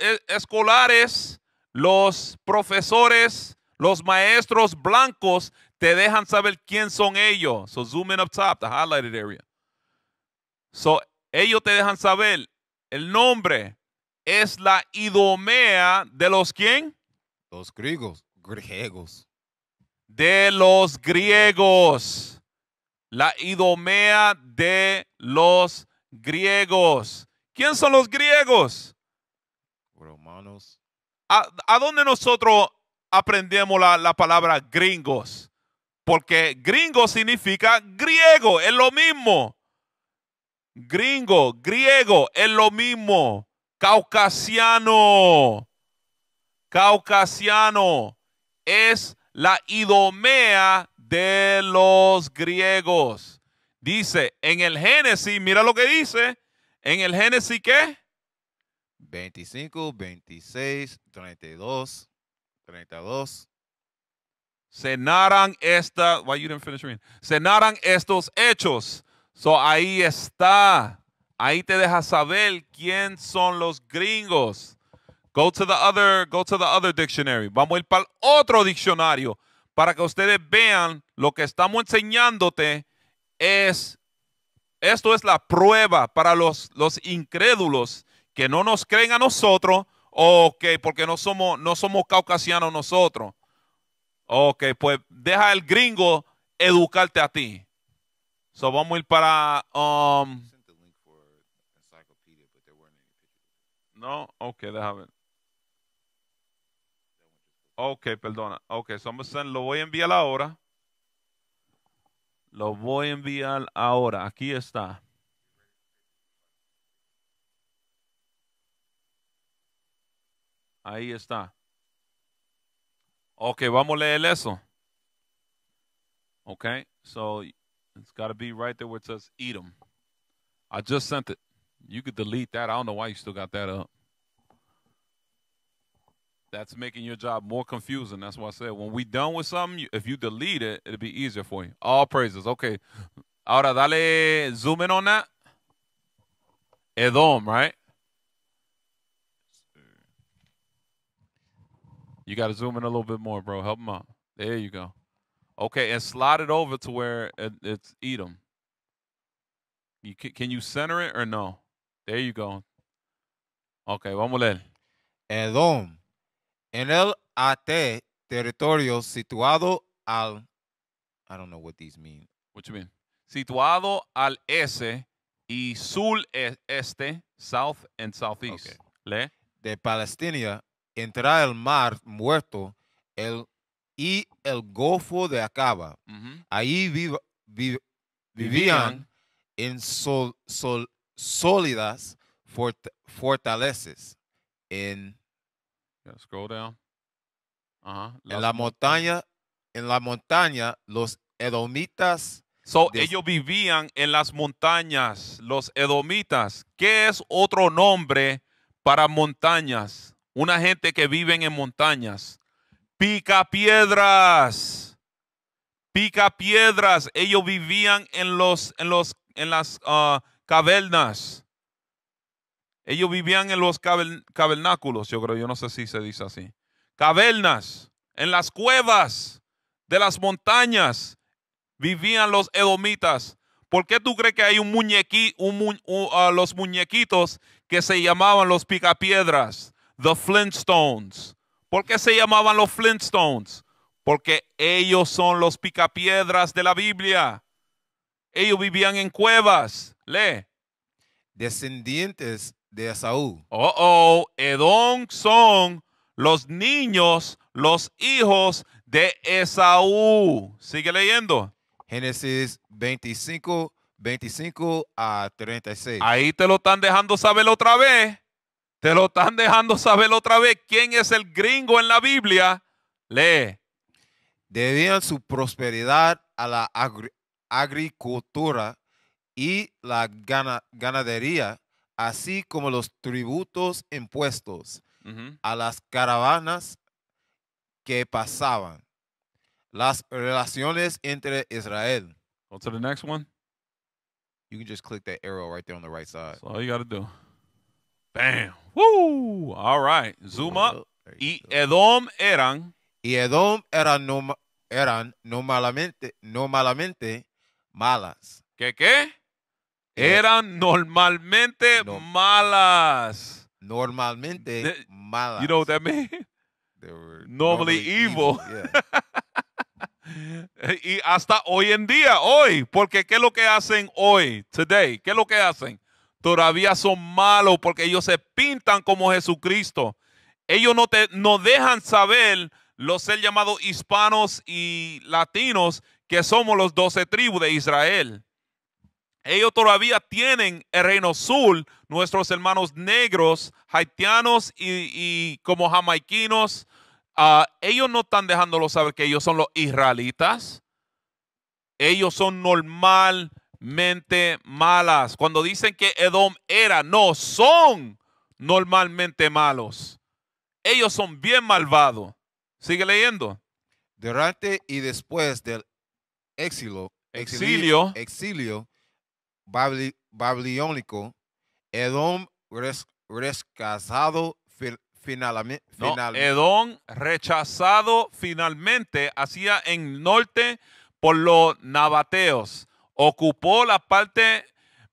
eh, escolares, los profesores, los maestros blancos, te dejan saber quién son ellos. So zoom in up top, the highlighted area. So ellos te dejan saber el nombre, es la idomea de los quién? Los gringos griegos. De los griegos. La idomea de los griegos. ¿Quién son los griegos? Romanos. ¿A, dónde nosotros aprendemos la palabra gringos? Porque gringo significa griego, es lo mismo. Gringo, griego, es lo mismo. Caucasiano. Caucasiano es la idomea de los griegos. Dice en el Génesis, mira lo que dice. En el Génesis, ¿qué? 25, 26, 32, 32. Cenaran esta, why you didn't finish estos hechos. So ahí está. Ahí te deja saber quién son los gringos. Go to the other, go to the other dictionary. Vamos a ir para otro diccionario para que ustedes vean lo que estamos enseñándote es esto es la prueba para los, los incrédulos que no nos creen a nosotros ok, porque no somos no somos caucasianos nosotros. Ok, pues deja el gringo educarte a ti. So vamos a ir para um, No, ok, déjame Ok, perdona. Ok, so I'm gonna send, lo voy a enviar ahora. Lo voy a enviar ahora. Aquí está. Ahí está. Ok, vamos a leer eso. Okay, so it's got to be right there where it says Edom. I just sent it. You could delete that. I don't know why you still got that up. That's making your job more confusing. That's why I said when we done with something, if you delete it, it'll be easier for you. All praises. Okay. Ahora dale zoom in on that. Edom, right? You got to zoom in a little bit more, bro. Help him out. There you go. Okay, and slide it over to where it, it's Edom. You can, can you center it or no? There you go. Okay, vamos a Edom. en el AT, territorio situado al. I don't know what these mean. What you mean? Situado al S y sur e, este, south and southeast. ¿Le? De Palestina, entra el mar muerto el, y el golfo de Acaba. Ahí vivían, en sólidas fortalezas en scroll down. Uh-huh. En la montaña, en la montaña, los edomitas. So, ellos vivían en las montañas, los edomitas. ¿Qué es otro nombre para montañas? Una gente que vive en montañas. Pica piedras. Pica piedras. Ellos vivían en los, en los, en las uh, cavernas. Ellos vivían en los cavernáculos, yo creo, yo no sé si se dice así. Cavernas, en las cuevas de las montañas vivían los edomitas. ¿Por qué tú crees que hay un muñequi, los muñequitos que se llamaban los picapiedras, the Flintstones? ¿Por qué se llamaban los Flintstones? Porque ellos son los picapiedras de la Biblia. Ellos vivían en cuevas. Lee. Descendientes de Esaú. Oh, oh, Edom son los niños, los hijos de Esaú. Sigue leyendo. Génesis 25, 25 a 36. Ahí te lo están dejando saber otra vez. Te lo están dejando saber otra vez quién es el gringo en la Biblia. Lee. Debían su prosperidad a la agricultura y la ganadería así como los tributos impuestos a las caravanas que pasaban, las relaciones entre Israel. Go to the next one. You can just click that arrow right there on the right side. That's all you gotta do. Bam. Woo! All right. Zoom up. Y Edom eran. Y Edom eran, no, malamente, no malamente malas. ¿Qué qué? Eran normalmente malas. Normalmente malas. You know what that mean? They normally, evil. y hasta hoy en día, hoy, porque ¿qué es lo que hacen hoy, today? ¿Qué es lo que hacen? Todavía son malos porque ellos se pintan como Jesucristo. Ellos no, te, no dejan saber los ser llamados hispanos y latinos que somos los doce tribus de Israel. Ellos todavía tienen el reino Azul, nuestros hermanos negros, haitianos y, como jamaiquinos. Ah, ellos no están dejándolo saber que ellos son los israelitas. Ellos son normalmente malas. Cuando dicen que Edom era, no, son normalmente malos. Ellos son bien malvados. Sigue leyendo. Durante y después del exilio, exilio, exilio babilónico, Edom res, finalmente. rechazado finalmente hacia en norte por los nabateos. Ocupó la parte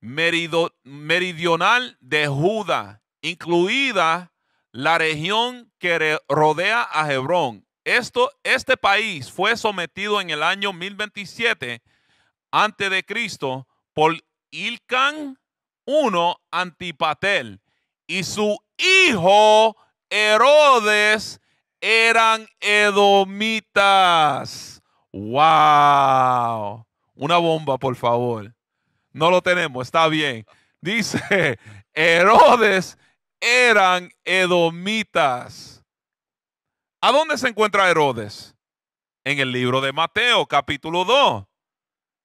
meridional de Judá, incluida la región que rodea a Hebrón. Esto, este país fue sometido en el año 1027 antes de Cristo por Ilcan uno, Antipatel y su hijo Herodes eran edomitas. ¡Wow! Una bomba, por favor. No lo tenemos, está bien. Dice, Herodes eran edomitas. ¿A dónde se encuentra Herodes? En el libro de Mateo, capítulo 2.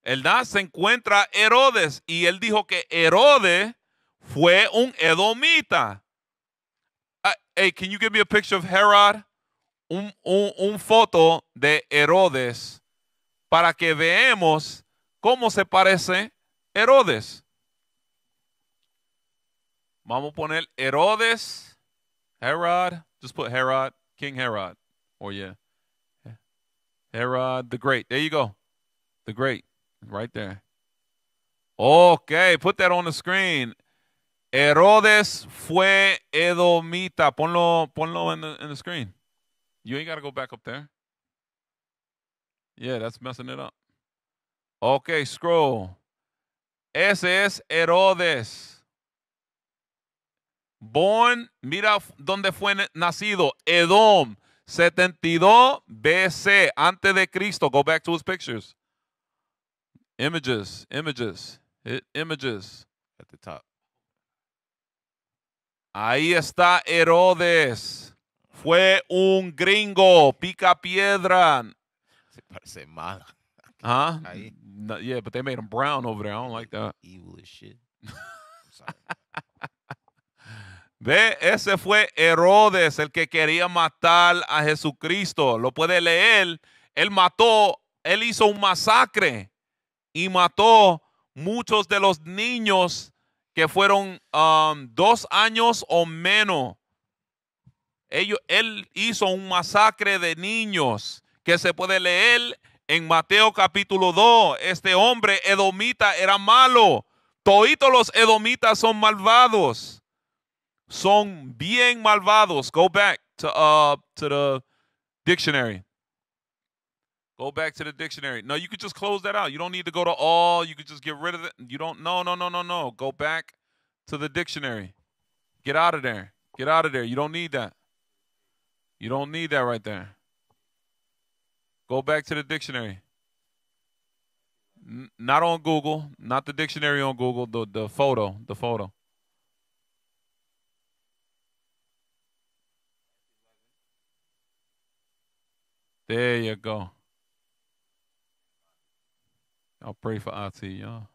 El da Se encuentra Herodes y él dijo que Herodes fue un edomita. Ah, hey, can you give me a picture of Herod? Un, un, foto de Herodes para que veamos cómo se parece Herodes. Vamos a poner Herodes, Herod, just put Herod, King Herod. Oh yeah. Herod the Great. There you go. The Great. right there. Okay, put that on the screen. Herodes fue Edomita. Ponlo, ponlo in the, in the screen. You ain't got to go back up there. Yeah, that's messing it up. Okay, scroll. Ese es Herodes. Born, mira dónde fue nacido. Edom, 72 BC, antes de Cristo. Go back to his pictures. Images, images, hit images. At the top. Ahí está Herodes. Fue un gringo, pica piedra. Se parece mal. ¿Ah? yeah, but they made him brown over there. I don't like that. Evil as shit. Ve, ese fue Herodes, el que quería matar a Jesucristo. Lo puede leer. Él mató, él hizo un masacre y mató muchos de los niños que fueron um, dos años o menos. Ellos, él hizo un masacre de niños que se puede leer en Mateo capítulo 2. Este hombre edomita era malo. Todos los edomitas son malvados. Son bien malvados. Go back to, uh, to the dictionary. Go back to the dictionary. No, you could just close that out. You don't need to go to all. You could just get rid of it. You don't. No, no, no, no, no. Go back to the dictionary. Get out of there. Get out of there. You don't need that. You don't need that right there. Go back to the dictionary. N not on Google. Not the dictionary on Google. The the photo. The photo. There you go. I'll pray for IT, y'all.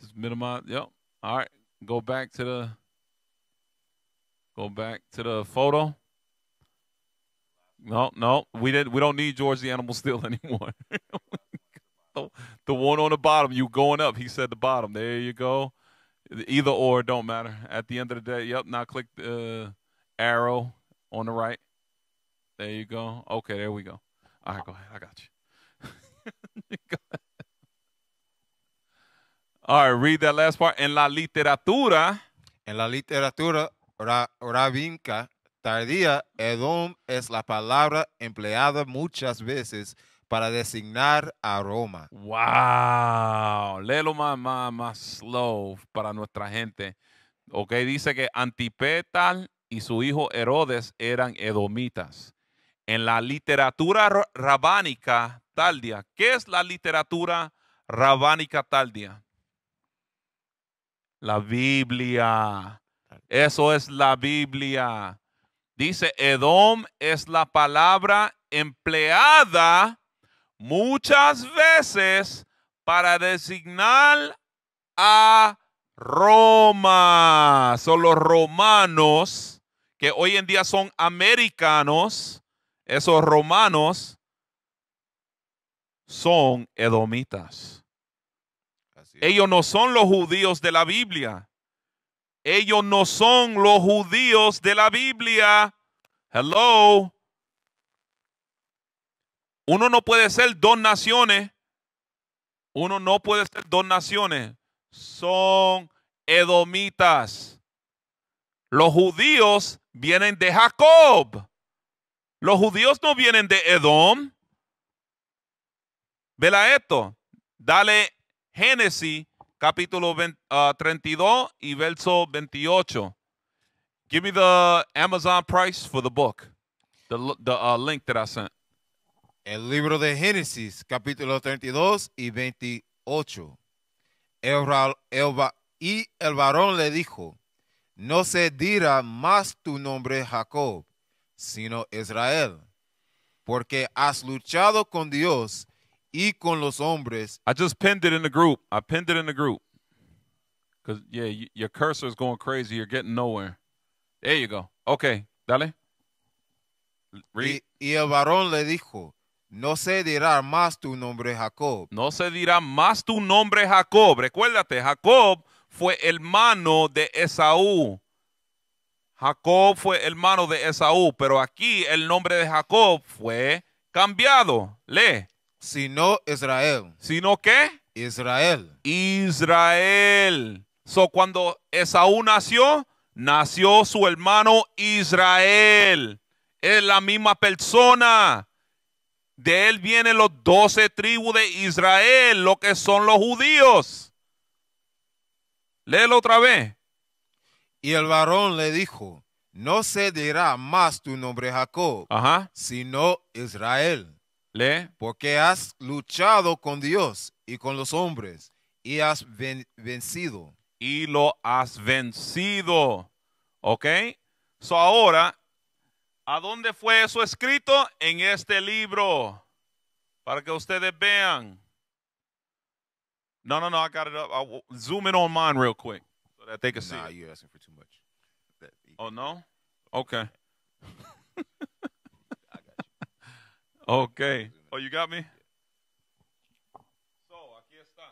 Just minimize. Yep. All right. Go back to the. Go back to the photo. No, no, we didn't. We don't need George the Animal Still anymore. the, one on the bottom, you going up. He said the bottom. There you go. Either or don't matter. At the end of the day, yep. Now click the arrow on the right. There you go. Okay, there we go. Ah, All right, read that last part. En la literatura. En la literatura tardía, Edom es la palabra empleada muchas veces para designar a Roma. Wow, léelo más, más, más slow para nuestra gente. Ok, dice que Antipetal y su hijo Herodes eran edomitas en la literatura rabánica día. ¿Qué es la literatura rabánica día? La Biblia. Eso es la Biblia. Dice, Edom es la palabra empleada muchas veces para designar a Roma. Son los romanos que hoy en día son americanos esos romanos son edomitas. Ellos no son los judíos de la Biblia. Ellos no son los judíos de la Biblia. Hello. Uno no puede ser dos naciones. Uno no puede ser dos naciones. Son edomitas. Los judíos vienen de Jacob. Los judíos no vienen de Edom. Vela esto. Dale Génesis capítulo 32 ah, y verso 28. Give me the Amazon price for the book. The, the ah, link that I sent. El libro de Génesis capítulo 32 y 28. y el varón le dijo, no se dirá más tu nombre Jacob sino Israel, porque has luchado con Dios y con los hombres. I just pinned it in the group. I pinned it in the group. Because, yeah, your cursor is going crazy. You're getting nowhere. There you go. Okay, dale. Read. Y, el varón le dijo, no se dirá más tu nombre Jacob. No se dirá más tu nombre Jacob. Recuérdate, Jacob fue hermano de Esaú. Jacob fue hermano de Esaú, pero aquí el nombre de Jacob fue cambiado. Lee. Sino Israel. ¿Sino qué? Israel. Israel. So cuando Esaú nació, nació su hermano Israel. Es la misma persona. De él vienen los doce tribus de Israel, lo que son los judíos. Léelo otra vez. Y el varón le dijo, no se dirá más tu nombre Jacob, sino Israel. ¿Le? Porque has luchado con Dios y con los hombres y has vencido. Y lo has vencido. ¿Ok? So ahora, ¿a dónde fue eso escrito? En este libro. Para que ustedes vean. No, no, no, I got it up. zoom in on mine real quick that they could see. Nah, you're asking for too much. oh no? Okay. Okay. Oh, you got me? So, aquí está.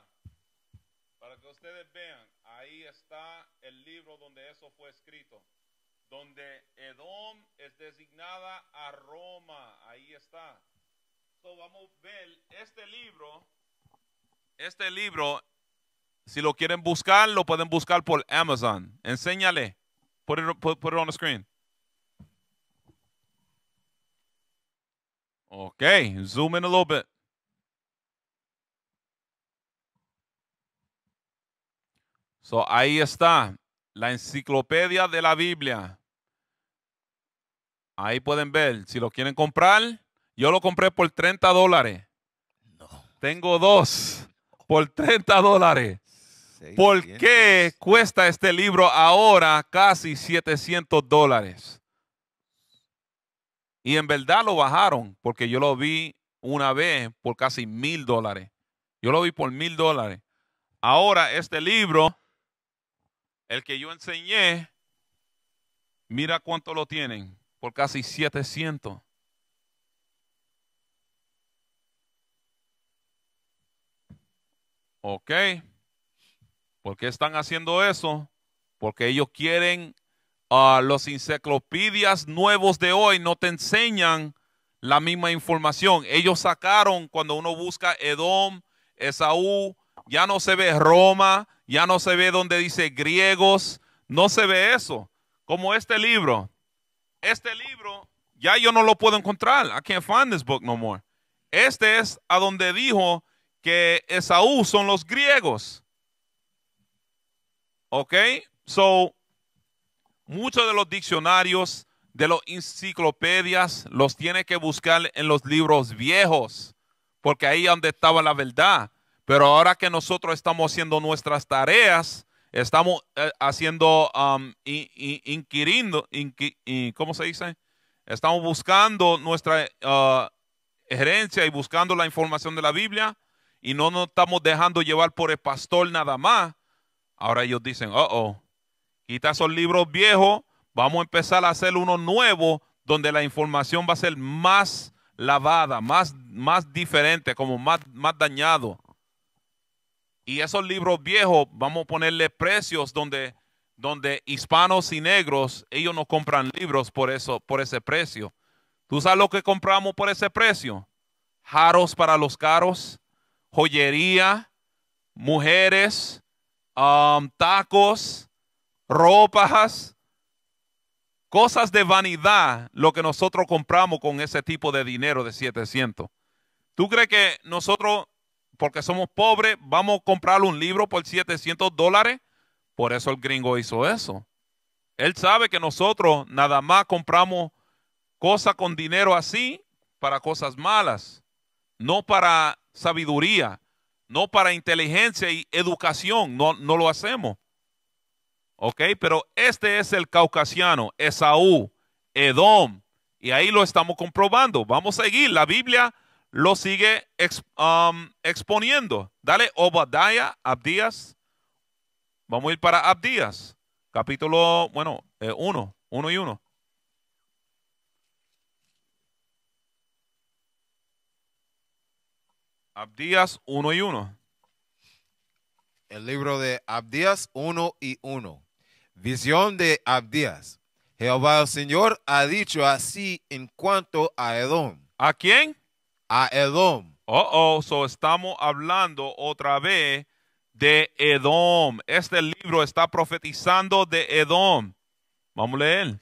Para que ustedes vean, ahí está el libro donde eso fue escrito. Donde Edom es designada a Roma. Ahí está. So, vamos a ver este libro. Este libro si lo quieren buscar, lo pueden buscar por Amazon. Enséñale. Put it, on the screen. Okay, zoom in a little bit. So, ahí está la enciclopedia de la Biblia. Ahí pueden ver. Si lo quieren comprar, yo lo compré por 30 dólares. Tengo dos por 30 dólares. ¿Por qué cuesta este libro ahora casi 700 dólares? Y en verdad lo bajaron, porque yo lo vi una vez por casi mil dólares. Yo lo vi por mil dólares. Ahora este libro, el que yo enseñé, mira cuánto lo tienen, por casi 700. Ok. ¿Por qué están haciendo eso? Porque ellos quieren, a ah, los enciclopedias nuevos de hoy no te enseñan la misma información. Ellos sacaron, cuando uno busca Edom, Esaú, ya no se ve Roma, ya no se ve donde dice griegos, no se ve eso. Como este libro. Este libro ya yo no lo puedo encontrar. I can't find this book no more. Este es a donde dijo que Esaú son los griegos. ¿Ok? So, muchos de los diccionarios, de las enciclopedias, los tiene que buscar en los libros viejos, porque ahí es donde estaba la verdad. Pero ahora que nosotros estamos haciendo nuestras tareas, estamos eh, haciendo, um, inquiriendo, ¿cómo se dice? Estamos buscando nuestra herencia uh, y buscando la información de la Biblia y no nos estamos dejando llevar por el pastor nada más, Ahora ellos dicen, oh, oh, quita esos libros viejos, vamos a empezar a hacer uno nuevo donde la información va a ser más lavada, más, más diferente, como más, más dañado. Y esos libros viejos, vamos a ponerle precios donde, donde hispanos y negros, ellos no compran libros por, eso, por ese precio. ¿Tú sabes lo que compramos por ese precio? Jaros para los caros, joyería, mujeres, Um, tacos, ropas, cosas de vanidad, lo que nosotros compramos con ese tipo de dinero de 700. ¿Tú crees que nosotros, porque somos pobres, vamos a comprar un libro por 700 dólares? Por eso el gringo hizo eso. Él sabe que nosotros nada más compramos cosas con dinero así para cosas malas, no para sabiduría no para inteligencia y educación, no, no lo hacemos. ¿Ok? Pero este es el caucasiano, Esaú, Edom, y ahí lo estamos comprobando. Vamos a seguir, la Biblia lo sigue um, exponiendo. Dale, Obadiah, Abdías. Vamos a ir para Abdías, capítulo, bueno, eh, uno, uno y uno, Abdías 1 y 1. El libro de Abdías 1 y 1. Visión de Abdías. Jehová el Señor ha dicho así en cuanto a Edom. ¿A quién? A Edom. Oh, oh, so estamos hablando otra vez de Edom. Este libro está profetizando de Edom. Vamos a leer.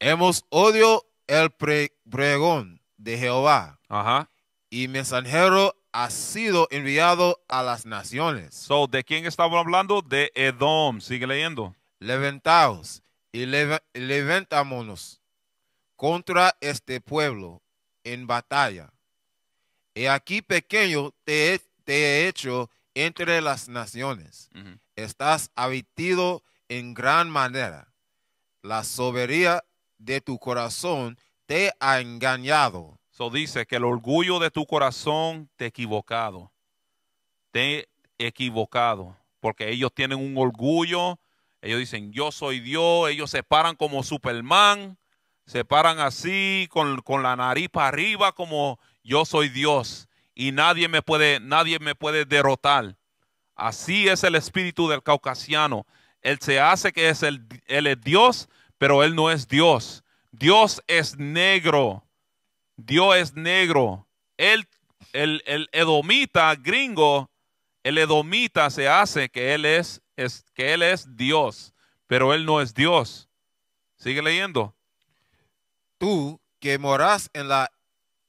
Hemos odio el pregón de Jehová. Ajá. Y mensajero ha sido enviado a las naciones. So, ¿de quién estamos hablando? De Edom. Sigue leyendo. Levantaos y levantámonos contra este pueblo en batalla. Y aquí pequeño te, he hecho entre las naciones. Estás habitado en gran manera. La sobería de tu corazón te ha engañado eso dice que el orgullo de tu corazón te equivocado. Te equivocado. Porque ellos tienen un orgullo. Ellos dicen, yo soy Dios. Ellos se paran como Superman. Se paran así, con, la nariz para arriba, como yo soy Dios. Y nadie me puede, nadie me puede derrotar. Así es el espíritu del caucasiano. Él se hace que es el, él es Dios, pero él no es Dios. Dios es negro. Dios es negro. el, edomita gringo, el edomita se hace que él es, es, que él es Dios, pero él no es Dios. Sigue leyendo. Tú que moras en las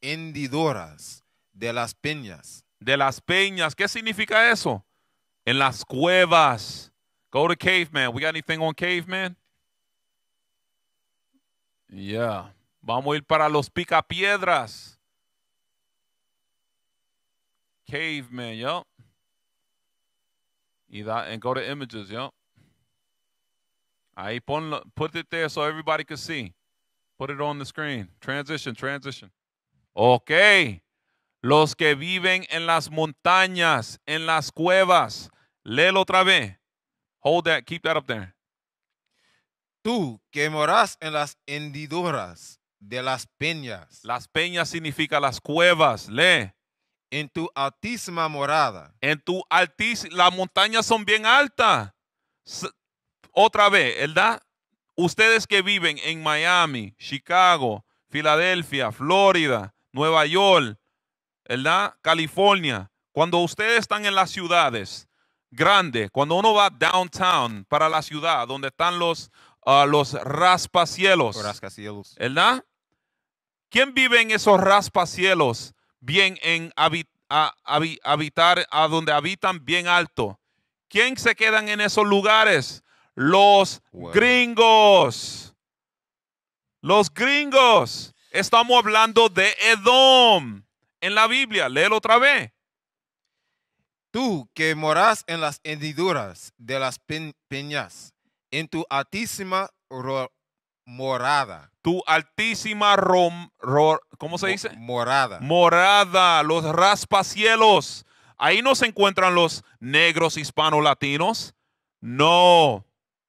hendiduras de las peñas. De las peñas. ¿Qué significa eso? En las cuevas. Go to caveman. We got anything on caveman? Yeah. Vamos a ir para los picapiedras. Caveman, yo. Y and go to images, yo. Ahí ponlo, put it there so everybody can see. Put it on the screen. Transition, transition. Ok. Los que viven en las montañas, en las cuevas. Léelo otra vez. Hold that, keep that up there. Tú que morás en las hendiduras de las peñas. Las peñas significa las cuevas. Lee. En tu altísima morada. En tu altísima. Las montañas son bien altas. Otra vez, ¿verdad? Ustedes que viven en Miami, Chicago, Filadelfia, Florida, Nueva York, ¿verdad? California. Cuando ustedes están en las ciudades grandes, cuando uno va downtown para la ciudad, donde están los, raspacielos, ah, los ¿Verdad? ¿Quién vive en esos raspacielos? Bien en habitar, a donde habitan bien alto. ¿Quién se quedan en esos lugares? Los gringos. Los gringos. Estamos hablando de Edom en la Biblia. Léelo otra vez. Tú que moras en las hendiduras de las peñas, en tu altísima roca, morada. Tu altísima rom, ¿cómo se dice? Morada. Morada, los raspacielos. Ahí no se encuentran los negros hispano-latinos. No.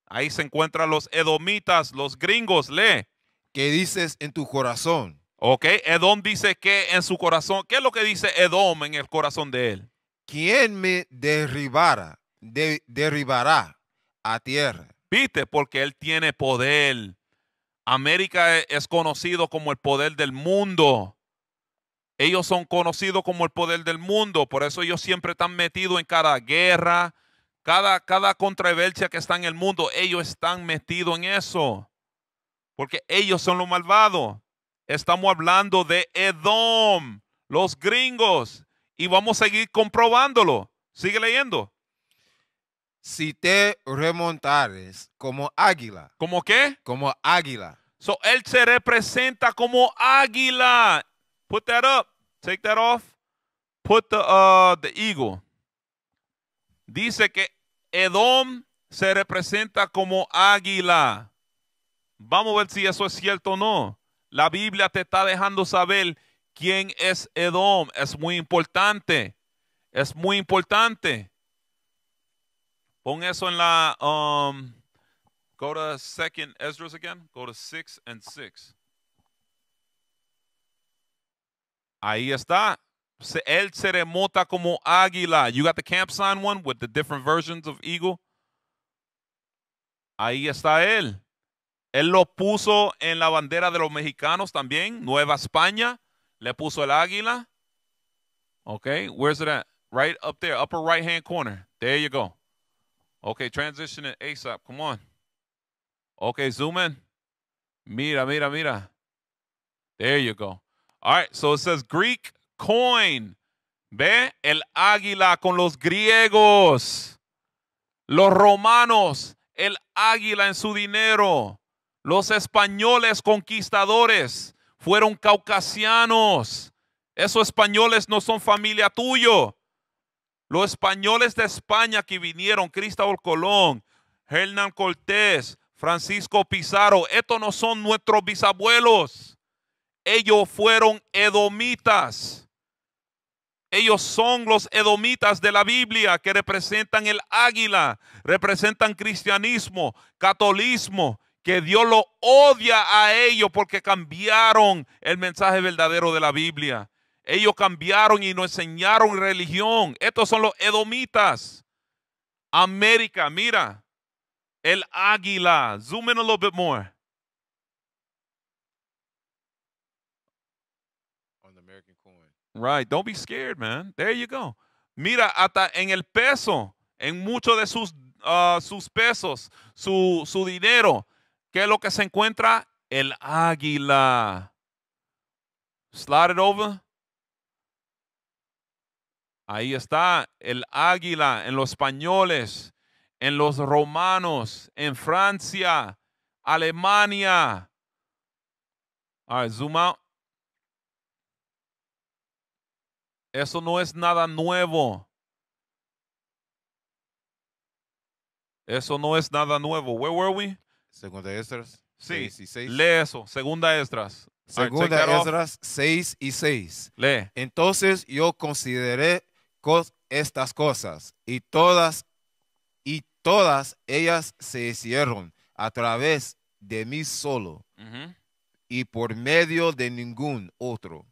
Ahí se encuentran los edomitas, los gringos. Lee. ¿Qué dices en tu corazón? Ok, Edom dice que en su corazón, ¿qué es lo que dice Edom en el corazón de él? Quien me derribara, derribará a tierra? Viste, porque él tiene poder. América e-, es conocido como el poder del mundo. Ellos son conocidos como el poder del mundo. Por eso ellos siempre están metidos en cada guerra, cada, cada controversia que está en el mundo. Ellos están metidos en eso. Porque ellos son los malvados. Estamos hablando de Edom, los gringos. Y vamos a seguir comprobándolo. Sigue leyendo si te remontares como águila. ¿Como qué? Como águila. So él se representa como águila. Put that up. Take that off. Put the, uh, the eagle. Dice que Edom se representa como águila. Vamos a ver si eso es cierto o no. La Biblia te está dejando saber quién es Edom. Es muy importante. Es muy importante. Pon eso en la. Um, go to second Esdras again. Go to six and six. Ahí está. El se remota como águila. You got the camp sign one with the different versions of eagle. Ahí está él. Él lo puso en la bandera de los mexicanos también. Nueva España. Le puso el águila. Okay, where's it at? Right up there, upper right hand corner. There you go. Okay, transition it ASAP. Come on. Okay, zoom in. Mira, mira, mira. There you go. All right, so it says Greek coin. Ve el águila con los griegos, los romanos, el águila en su dinero, los españoles conquistadores fueron caucasianos. Esos españoles no son familia tuyo. Los españoles de España que vinieron, Cristóbal Colón, Hernán Cortés, Francisco Pizarro, estos no son nuestros bisabuelos. Ellos fueron edomitas. Ellos son los edomitas de la Biblia que representan el águila, representan cristianismo, catolismo, que Dios lo odia a ellos porque cambiaron el mensaje verdadero de la Biblia. Ellos cambiaron y nos enseñaron religión. Estos son los edomitas. América, mira. El águila. Zoom in a little bit more. On the American coin. Right. Don't be scared, man. There you go. Mira, hasta en el peso, en muchos de sus, uh, sus pesos, su, su dinero, ¿qué es lo que se encuentra? El águila. Slide it over. Ahí está el águila en los españoles, en los romanos, en Francia, Alemania. All ah, right, zoom out. Eso no es nada nuevo. Eso no es nada nuevo. Where were we? Segunda Estras. Sí, lee eso. Segunda Estras. Segunda Estras 6 y 6. Lee. Entonces yo consideré estas cosas y todas y todas ellas se hicieron a través de mí solo y por medio de ningún otro.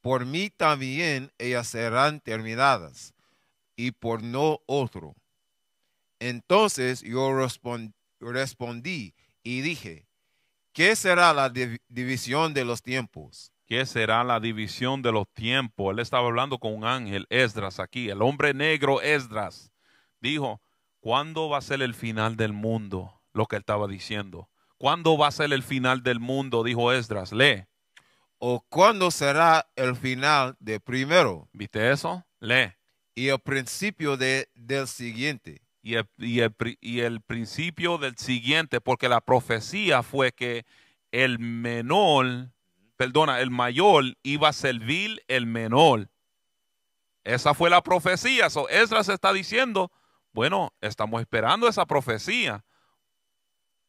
Por mí también ellas serán terminadas y por no otro. Entonces yo respondí y dije, ¿qué será la división de los tiempos? ¿Qué será la división de los tiempos. Él estaba hablando con un ángel, Esdras, aquí, el hombre negro Esdras. Dijo, ¿cuándo va a ser el final del mundo? Lo que él estaba diciendo. ¿Cuándo va a ser el final del mundo? Dijo Esdras, lee. ¿O cuándo será el final de primero? ¿Viste eso? Lee. Y el principio de, del siguiente. Y y el principio del siguiente, porque la profecía fue que el menor perdona, el mayor iba a servir el menor. Esa fue la profecía. So, se está diciendo, bueno, estamos esperando esa profecía.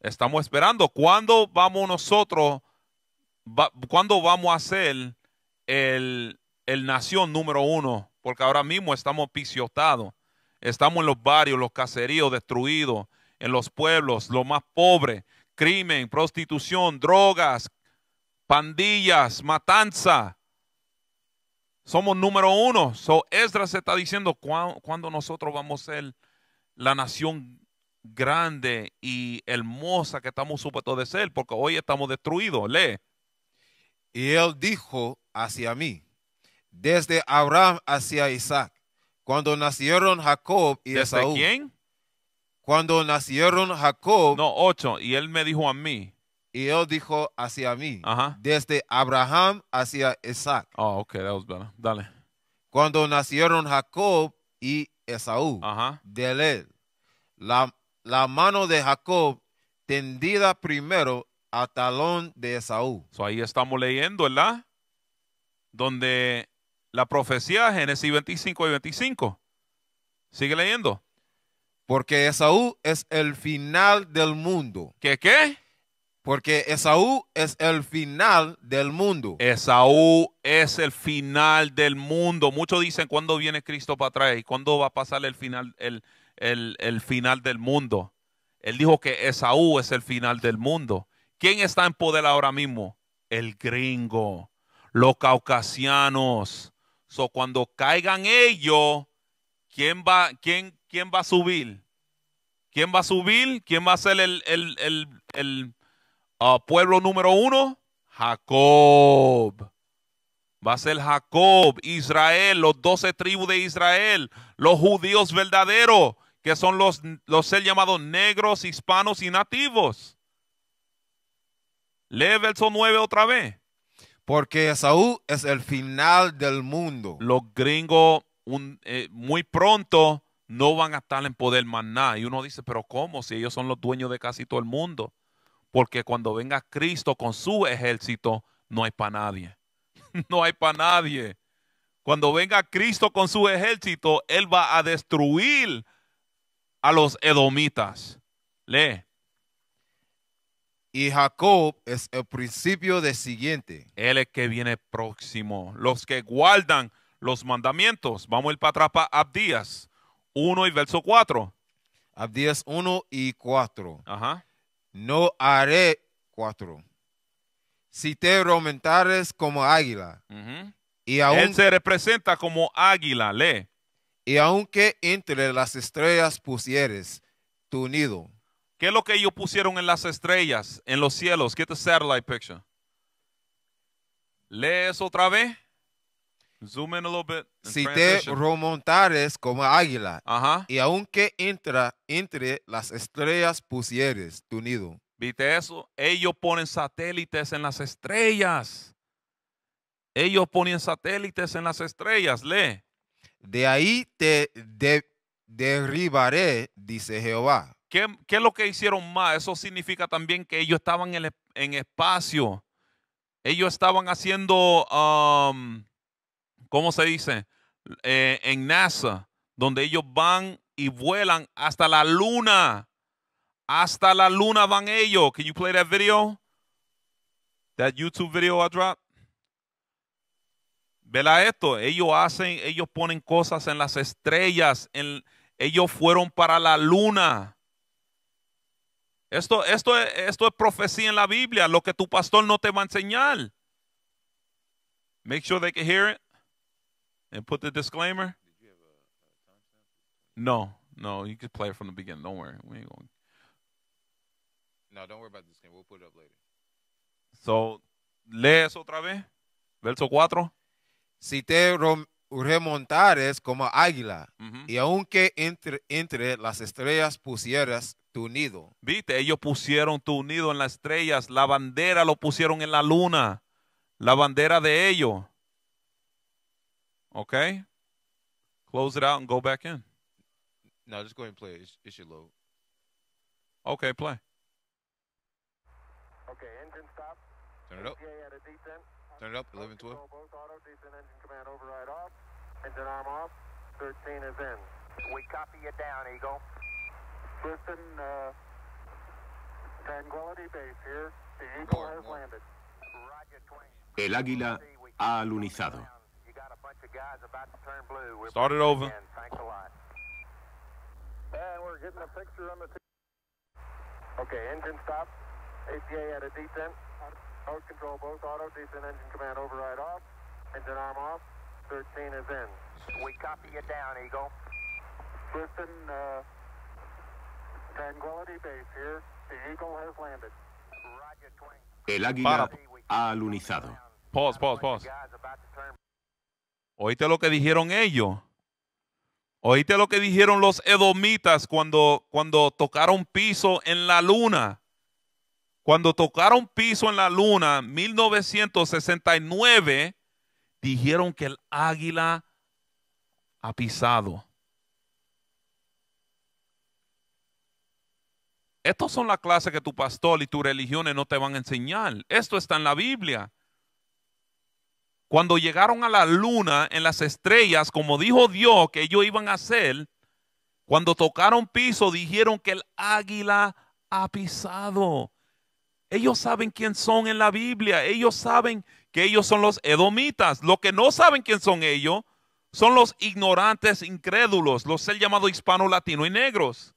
Estamos esperando. ¿Cuándo vamos nosotros, cuándo vamos a ser el, el nación número uno? Porque ahora mismo estamos pisotados. Estamos en los barrios, los caseríos destruidos, en los pueblos, lo más pobre, crimen, prostitución, drogas, pandillas, matanza. Somos número uno. So Esdras está diciendo cuándo nosotros vamos a ser la nación grande y hermosa que estamos supuestos de ser, porque hoy estamos destruidos. Lee. Y él dijo hacia mí, desde Abraham hacia Isaac, cuando nacieron Jacob y ¿Desde quién? Cuando nacieron Jacob. No, ocho. Y él me dijo a mí. Y él dijo hacia mí, desde Abraham hacia Isaac. Oh, ok. that was better. Dale. Cuando nacieron Jacob y Esaú, Ajá. de él, la, la mano de Jacob tendida primero al talón de Esaú. So ahí estamos leyendo, ¿verdad? Donde la profecía, Génesis 25 y 25. Sigue leyendo. Porque Esaú es el final del mundo. ¿Qué qué? Porque Esaú es el final del mundo. Esaú es el final del mundo. Muchos dicen, ¿cuándo viene Cristo para atrás? ¿Y cuándo va a pasar el final, el, final del mundo? Él dijo que Esaú es el final del mundo. ¿Quién está en poder ahora mismo? El gringo, los caucasianos. cuando caigan ellos, ¿quién va, quién, quién va a subir? ¿Quién va a subir? ¿Quién va a ser el, el, el Ah, pueblo número uno, Jacob. Va a ser Jacob, Israel, los doce tribus de Israel, los judíos verdaderos, que son los, los ser llamados negros, hispanos y nativos. Lee verso 9 otra vez. Porque Esaú es el final del mundo. Los gringos eh, muy pronto no van a estar en poder más nada. Y uno dice, pero ¿cómo? Si ellos son los dueños de casi todo el mundo. Porque cuando venga Cristo con su ejército, no hay para nadie. No hay para nadie. Cuando venga Cristo con su ejército, Él va a destruir a los edomitas. Lee. Y Jacob es el principio de siguiente. Él es que viene próximo. Los que guardan los mandamientos. Vamos a ir para atrás para Abdías 1 y verso 4. Abdías 1 y 4. Ajá no haré cuatro. Si te aumentares como águila. y aún se representa como águila, lee. Y aunque entre las estrellas pusieres tu nido. ¿Qué es lo que ellos pusieron en las estrellas, en los cielos? Get the satellite picture. ¿Lees otra vez? si te remontares como águila, y aunque entra entre las estrellas pusieres tu nido. ¿Viste eso? Ellos ponen satélites en las estrellas. Ellos ponen satélites en las estrellas, lee. De ahí te derribaré, dice Jehová. ¿Qué, es lo que hicieron más? Eso significa también que ellos estaban en, en espacio. Ellos estaban haciendo um, ¿cómo se dice? Eh, en NASA, donde ellos van y vuelan hasta la luna. Hasta la luna van ellos. Can you play that video? That YouTube video I dropped. Vela esto, ellos hacen, ellos ponen cosas en las estrellas, ellos fueron para la luna. Esto, esto, esto es profecía en la Biblia, lo que tu pastor no te va a enseñar. Make sure they can hear it and put the disclaimer? No, no, you can play it from the beginning. Don't worry. We ain't going. No, don't worry about this game. We'll put it up later. So, lees otra vez. Verso 4. Si te remontares como águila, y aunque entre, entre las estrellas pusieras tu nido. Viste, ellos pusieron tu nido en las estrellas, la bandera lo pusieron en la luna, la bandera de ellos. Okay. Close it out and go back in. No, just go ahead and play it. It, should load. Okay, play. Okay, engine stop. Turn it up. Turn it up, Eleven twelve. Both auto, descent, engine command override off. Engine arm off. 13 is in. We copy you down, Eagle. Listen, uh, Tranquility Base here. The Eagle has landed. Roger 20. El águila ha alunizado. Start it over. And we're getting a picture on the t- Okay, engine stop. APA at a descent. Auto control both auto, descent engine command override off. Engine arm off. 13 is in. We copy you down, Eagle. Listen, uh, Tranquility Base here. The Eagle has landed. Roger, El águila ha alunizado. Pause, pause, pause. Oíste lo que dijeron ellos. Oíste lo que dijeron los edomitas cuando, cuando tocaron piso en la luna. Cuando tocaron piso en la luna, 1969, dijeron que el águila ha pisado. Estas son las clases que tu pastor y tus religiones no te van a enseñar. Esto está en la Biblia cuando llegaron a la luna, en las estrellas, como dijo Dios que ellos iban a hacer, cuando tocaron piso dijeron que el águila ha pisado. Ellos saben quién son en la Biblia, ellos saben que ellos son los edomitas. Lo que no saben quién son ellos son los ignorantes incrédulos, los ser llamados hispano, latino y negros.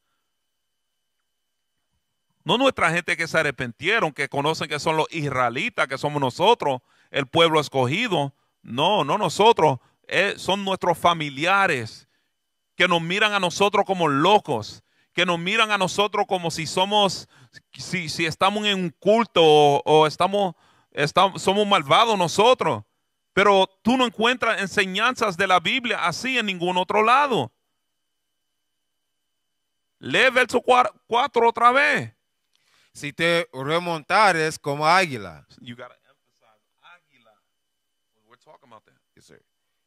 No nuestra gente que se arrepintieron, que conocen que son los israelitas, que somos nosotros, el pueblo escogido, no, no nosotros, eh, son nuestros familiares que nos miran a nosotros como locos, que nos miran a nosotros como si somos, si, si estamos en un culto o, estamos, estamos, somos malvados nosotros. Pero tú no encuentras enseñanzas de la Biblia así en ningún otro lado. Lee verso 4 otra vez. Si te remontares como águila.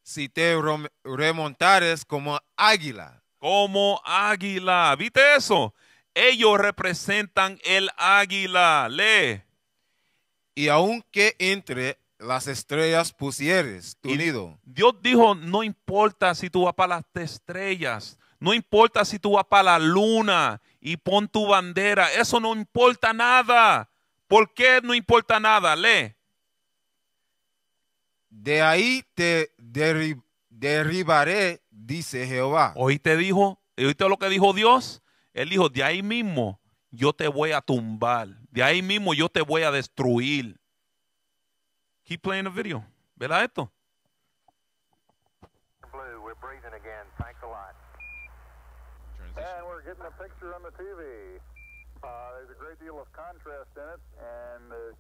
si te remontares como águila. Como águila. ¿Viste eso? Ellos representan el águila. Lee. Y aunque entre las estrellas pusieres tu nido. Dios dijo, no importa si tú vas para las estrellas, no importa si tú vas para la luna y pon tu bandera, eso no importa nada. ¿Por qué no importa nada? Lee de ahí te derri derribaré, dice Jehová. Hoy te dijo, oíste lo que dijo Dios. Él dijo, de ahí mismo yo te voy a tumbar. De ahí mismo yo te voy a destruir. Keep playing the video. ¿Verdad esto? Blue, we're breathing again. Thanks a lot. And we're getting a picture on the TV. Uh, there's a great deal of contrast in it, and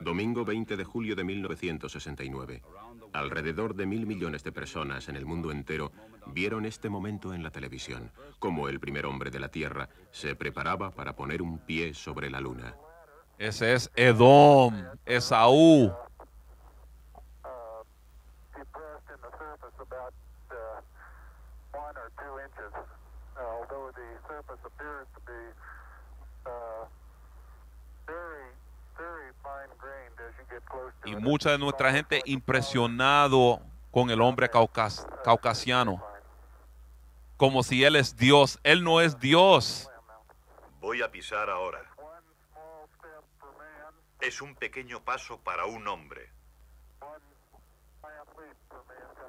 Domingo 20 de julio de 1969. Alrededor de mil millones de personas en el mundo entero vieron este momento en la televisión, como el primer hombre de la Tierra se preparaba para poner un pie sobre la Luna. Ese es Edom, Esaú, y mucha de nuestra gente impresionado con el hombre caucasiano, como si él es Dios. Él no es Dios. Voy a pisar ahora. Es un pequeño paso para un hombre,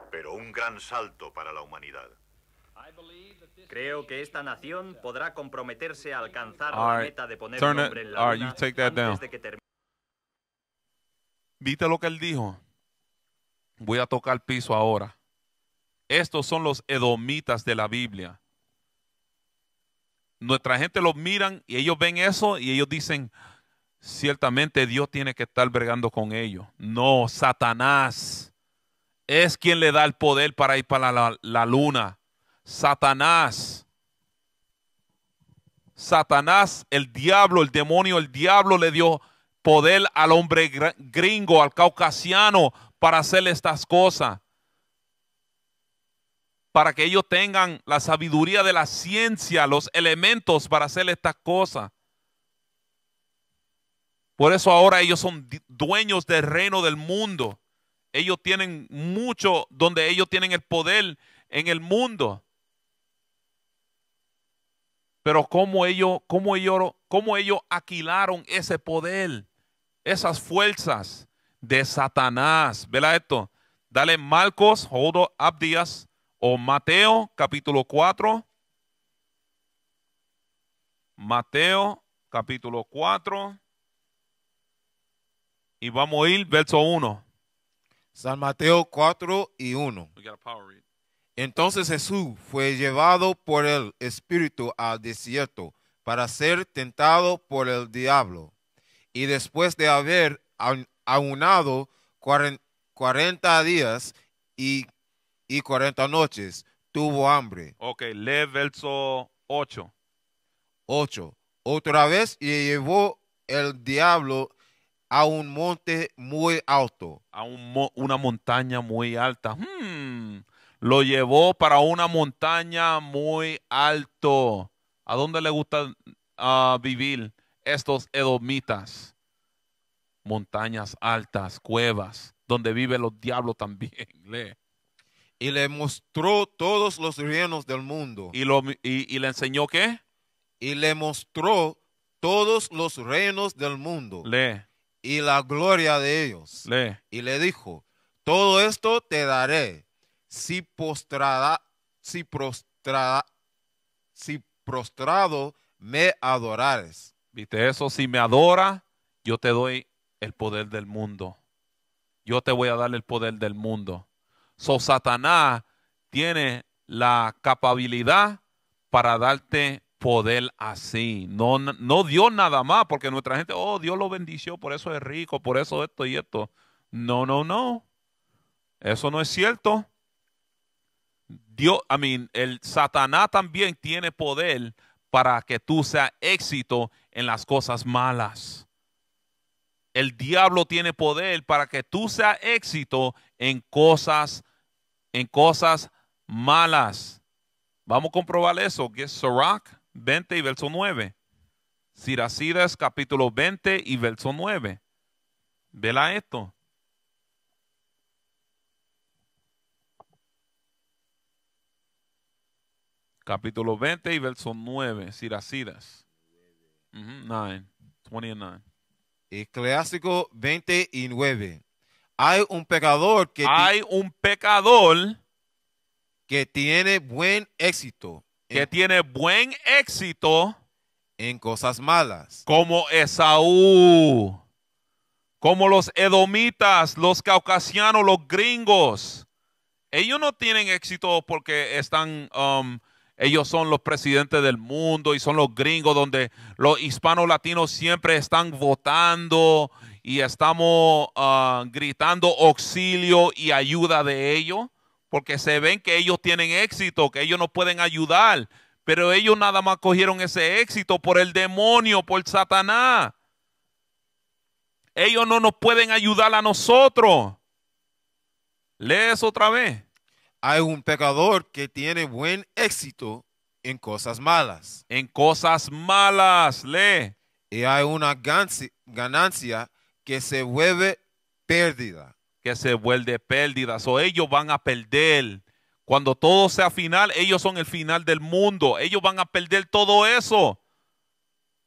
pero un gran salto para la humanidad. Creo que esta nación podrá comprometerse a alcanzar la meta de poner hombre en la luna ¿Viste lo que él dijo? Voy a tocar piso ahora. Estos son los edomitas de la Biblia. Nuestra gente los miran y ellos ven eso y ellos dicen, ciertamente Dios tiene que estar bregando con ellos. No, Satanás es quien le da el poder para ir para la, la luna. Satanás. Satanás, el diablo, el demonio, el diablo le dio poder al hombre gringo, al caucasiano, para hacer estas cosas. Para que ellos tengan la sabiduría de la ciencia, los elementos para hacer estas cosas. Por eso ahora ellos son dueños del reino del mundo. Ellos tienen mucho donde ellos tienen el poder en el mundo. Pero cómo ellos, cómo ellos, cómo ellos aquilaron ese poder esas fuerzas de Satanás. Vela esto. Dale Marcos, Jodo, Abdias o Mateo capítulo 4. Mateo capítulo 4. Y vamos a ir verso 1. San Mateo 4 y 1. Entonces Jesús fue llevado por el Espíritu al desierto para ser tentado por el diablo y después de haber aunado 40 días y, y 40 noches, tuvo hambre. Ok, lee verso 8. 8. Otra vez y llevó el diablo a un monte muy alto. A una montaña muy alta. Hmm. Lo llevó para una montaña muy alto. ¿A dónde le gusta ah, vivir? estos edomitas, montañas altas, cuevas, donde viven los diablos también. Lee. Y le mostró todos los reinos del mundo. ¿Y, y, le enseñó qué? Y le mostró todos los reinos del mundo. Lee. Y la gloria de ellos. Lee. Y le dijo, todo esto te daré si postrada, si prostrada, si prostrado me adorares. ¿Viste eso? Si me adora, yo te doy el poder del mundo. Yo te voy a dar el poder del mundo. So, Satanás tiene la capacidad para darte poder así. No, no Dios nada más, porque nuestra gente, oh, Dios lo bendició, por eso es rico, por eso esto y esto. No, no, no. Eso no es cierto. Dios, I mean, el Satanás también tiene poder para que tú seas éxito en las cosas malas. El diablo tiene poder para que tú seas éxito en cosas, en cosas malas. Vamos a comprobar eso. Que 20 y verso 9. Siracidas capítulo 20 y verso 9. Vela esto. capítulo 20 y verso 9, Siracidas. 9, 29. Eclesiástico 20 y 9. Hay un pecador que... Hay un pecador que tiene buen éxito. Que tiene buen éxito en cosas malas. Como Esaú, como los edomitas, los caucasianos, los gringos. Ellos no tienen éxito porque están um, ellos son los presidentes del mundo y son los gringos donde los hispanos latinos siempre están votando y estamos ah, gritando auxilio y ayuda de ellos, porque se ven que ellos tienen éxito, que ellos nos pueden ayudar, pero ellos nada más cogieron ese éxito por el demonio, por Satanás. Ellos no nos pueden ayudar a nosotros. Lees otra vez hay un pecador que tiene buen éxito en cosas malas. En cosas malas, lee. Y hay una ganancia que se vuelve pérdida. Que se vuelve pérdida. O ellos van a perder. Cuando todo sea final, ellos son el final del mundo. Ellos van a perder todo eso.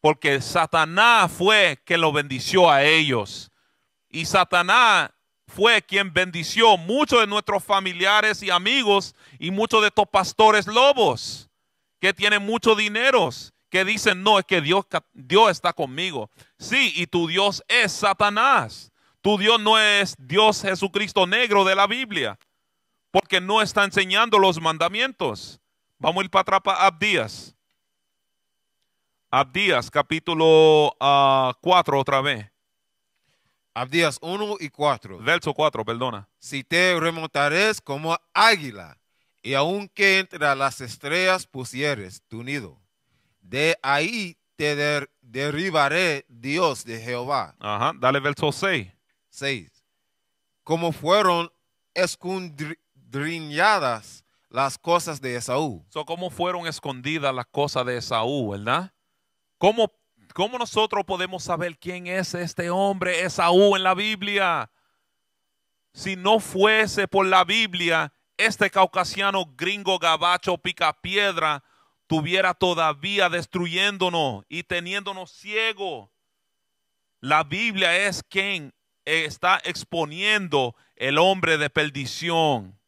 Porque Satanás fue que lo bendició a ellos. Y Satanás fue quien bendició muchos de nuestros familiares y amigos y muchos de estos pastores lobos que tienen muchos dineros, que dicen, no, es que Dios, Dios está conmigo. Sí, y tu Dios es Satanás. Tu Dios no es Dios Jesucristo negro de la Biblia, porque no está enseñando los mandamientos. Vamos a ir para atrás para Abdías. Abdías, capítulo 4 ah, otra vez. Abdías 1 y 4. Verso 4, perdona. Si te remontares como águila, y aunque entre las estrellas pusieres tu nido, de ahí te derribaré, Dios de Jehová. Ajá, dale verso 6. 6. Como fueron escondriñadas las cosas de Esaú. ¿Cómo fueron escondidas las cosas de Esaú, verdad? ¿Cómo ¿Cómo nosotros podemos saber quién es este hombre Esaú en la Biblia? Si no fuese por la Biblia, este caucasiano gringo gabacho pica piedra tuviera todavía destruyéndonos y teniéndonos ciego. La Biblia es quien está exponiendo el hombre de perdición.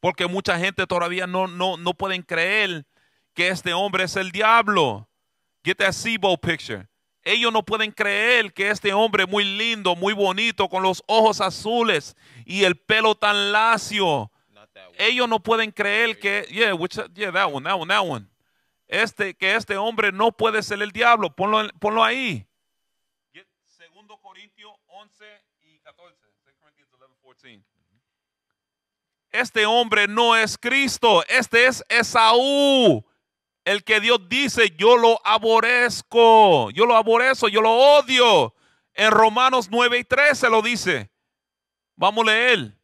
Porque mucha gente todavía no, no, no pueden creer que este hombre es el diablo. Get that SIBO picture. Ellos no pueden creer que este hombre muy lindo, muy bonito, con los ojos azules y el pelo tan lacio. Ellos no pueden creer que, yeah, which, yeah, that one, that one, that one. Este, que este hombre no puede ser el diablo. Ponlo, ponlo ahí. Segundo Corintios 11 y 14. 14. Este hombre no es Cristo, este es Esaú el que Dios dice, yo lo aborrezco, yo lo aborrezco, yo lo odio. En Romanos 9 y 13 lo dice. Vamos a leer.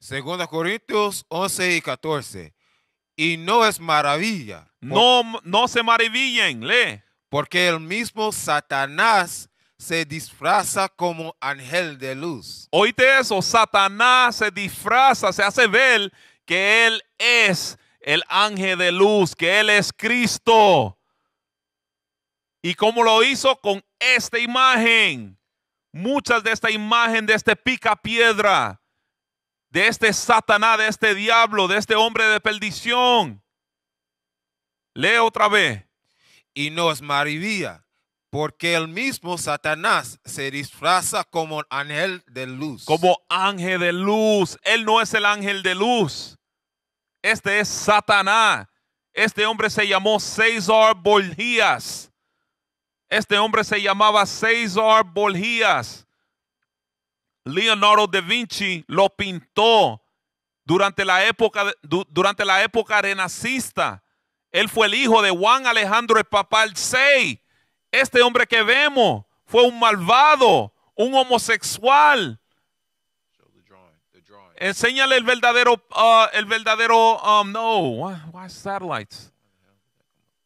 Segunda Corintios 11 y 14. Y no es maravilla. No, no se maravillen, lee. Porque el mismo Satanás se disfraza como ángel de luz. Oíste eso, Satanás se disfraza, se hace ver que él es el ángel de luz, que Él es Cristo. ¿Y cómo lo hizo? Con esta imagen. Muchas de esta imagen, de este pica piedra, de este Satanás, de este diablo, de este hombre de perdición. Lee otra vez. Y nos maravilla, porque el mismo Satanás se disfraza como ángel de luz. Como ángel de luz. Él no es el ángel de luz. Este es Satanás. Este hombre se llamó César Borgias. Este hombre se llamaba César Borgias. Leonardo da Vinci lo pintó durante la época, durante la época renacista. Él fue el hijo de Juan Alejandro Papal VI. Este hombre que vemos fue un malvado, un homosexual, Enséñale el verdadero, uh, el verdadero, um, no, why, satellites?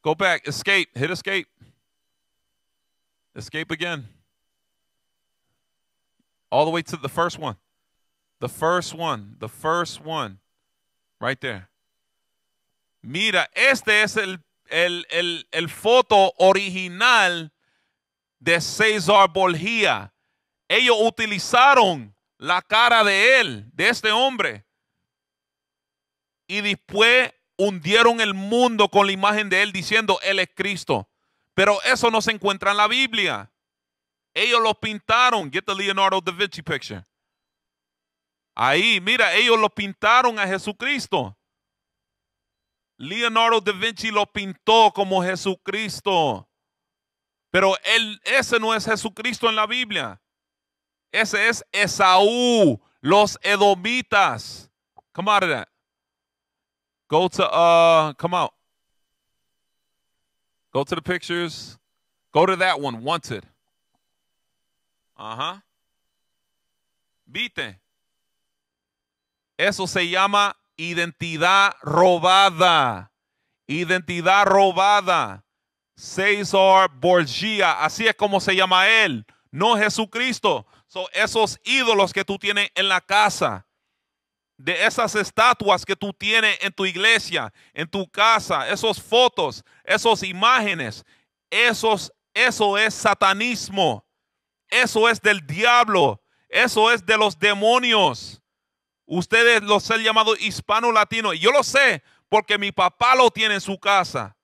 Go back, escape, hit escape. Escape again. All the way to the first one. The first one, the first one. Right there. Mira, este es el, el, el, el foto original de César Borgia. Ellos utilizaron la cara de él, de este hombre. Y después hundieron el mundo con la imagen de él diciendo, Él es Cristo. Pero eso no se encuentra en la Biblia. Ellos lo pintaron. Get the Leonardo da Vinci picture. Ahí, mira, ellos lo pintaron a Jesucristo. Leonardo da Vinci lo pintó como Jesucristo. Pero él, ese no es Jesucristo en la Biblia. Ese es Esaú, los edomitas. Come out of that. Go to, uh, come out. Go to the pictures. Go to that one, wanted. Uh huh. Vite. Eso se llama identidad robada. Identidad robada. César Borgia, así es como se llama él, no Jesucristo. So, esos ídolos que tú tienes en la casa, de esas estatuas que tú tienes en tu iglesia, en tu casa, esas fotos, esas imágenes, esos, eso es satanismo, eso es del diablo, eso es de los demonios. Ustedes los han llamado hispano-latino. Yo lo sé porque mi papá lo tiene en su casa.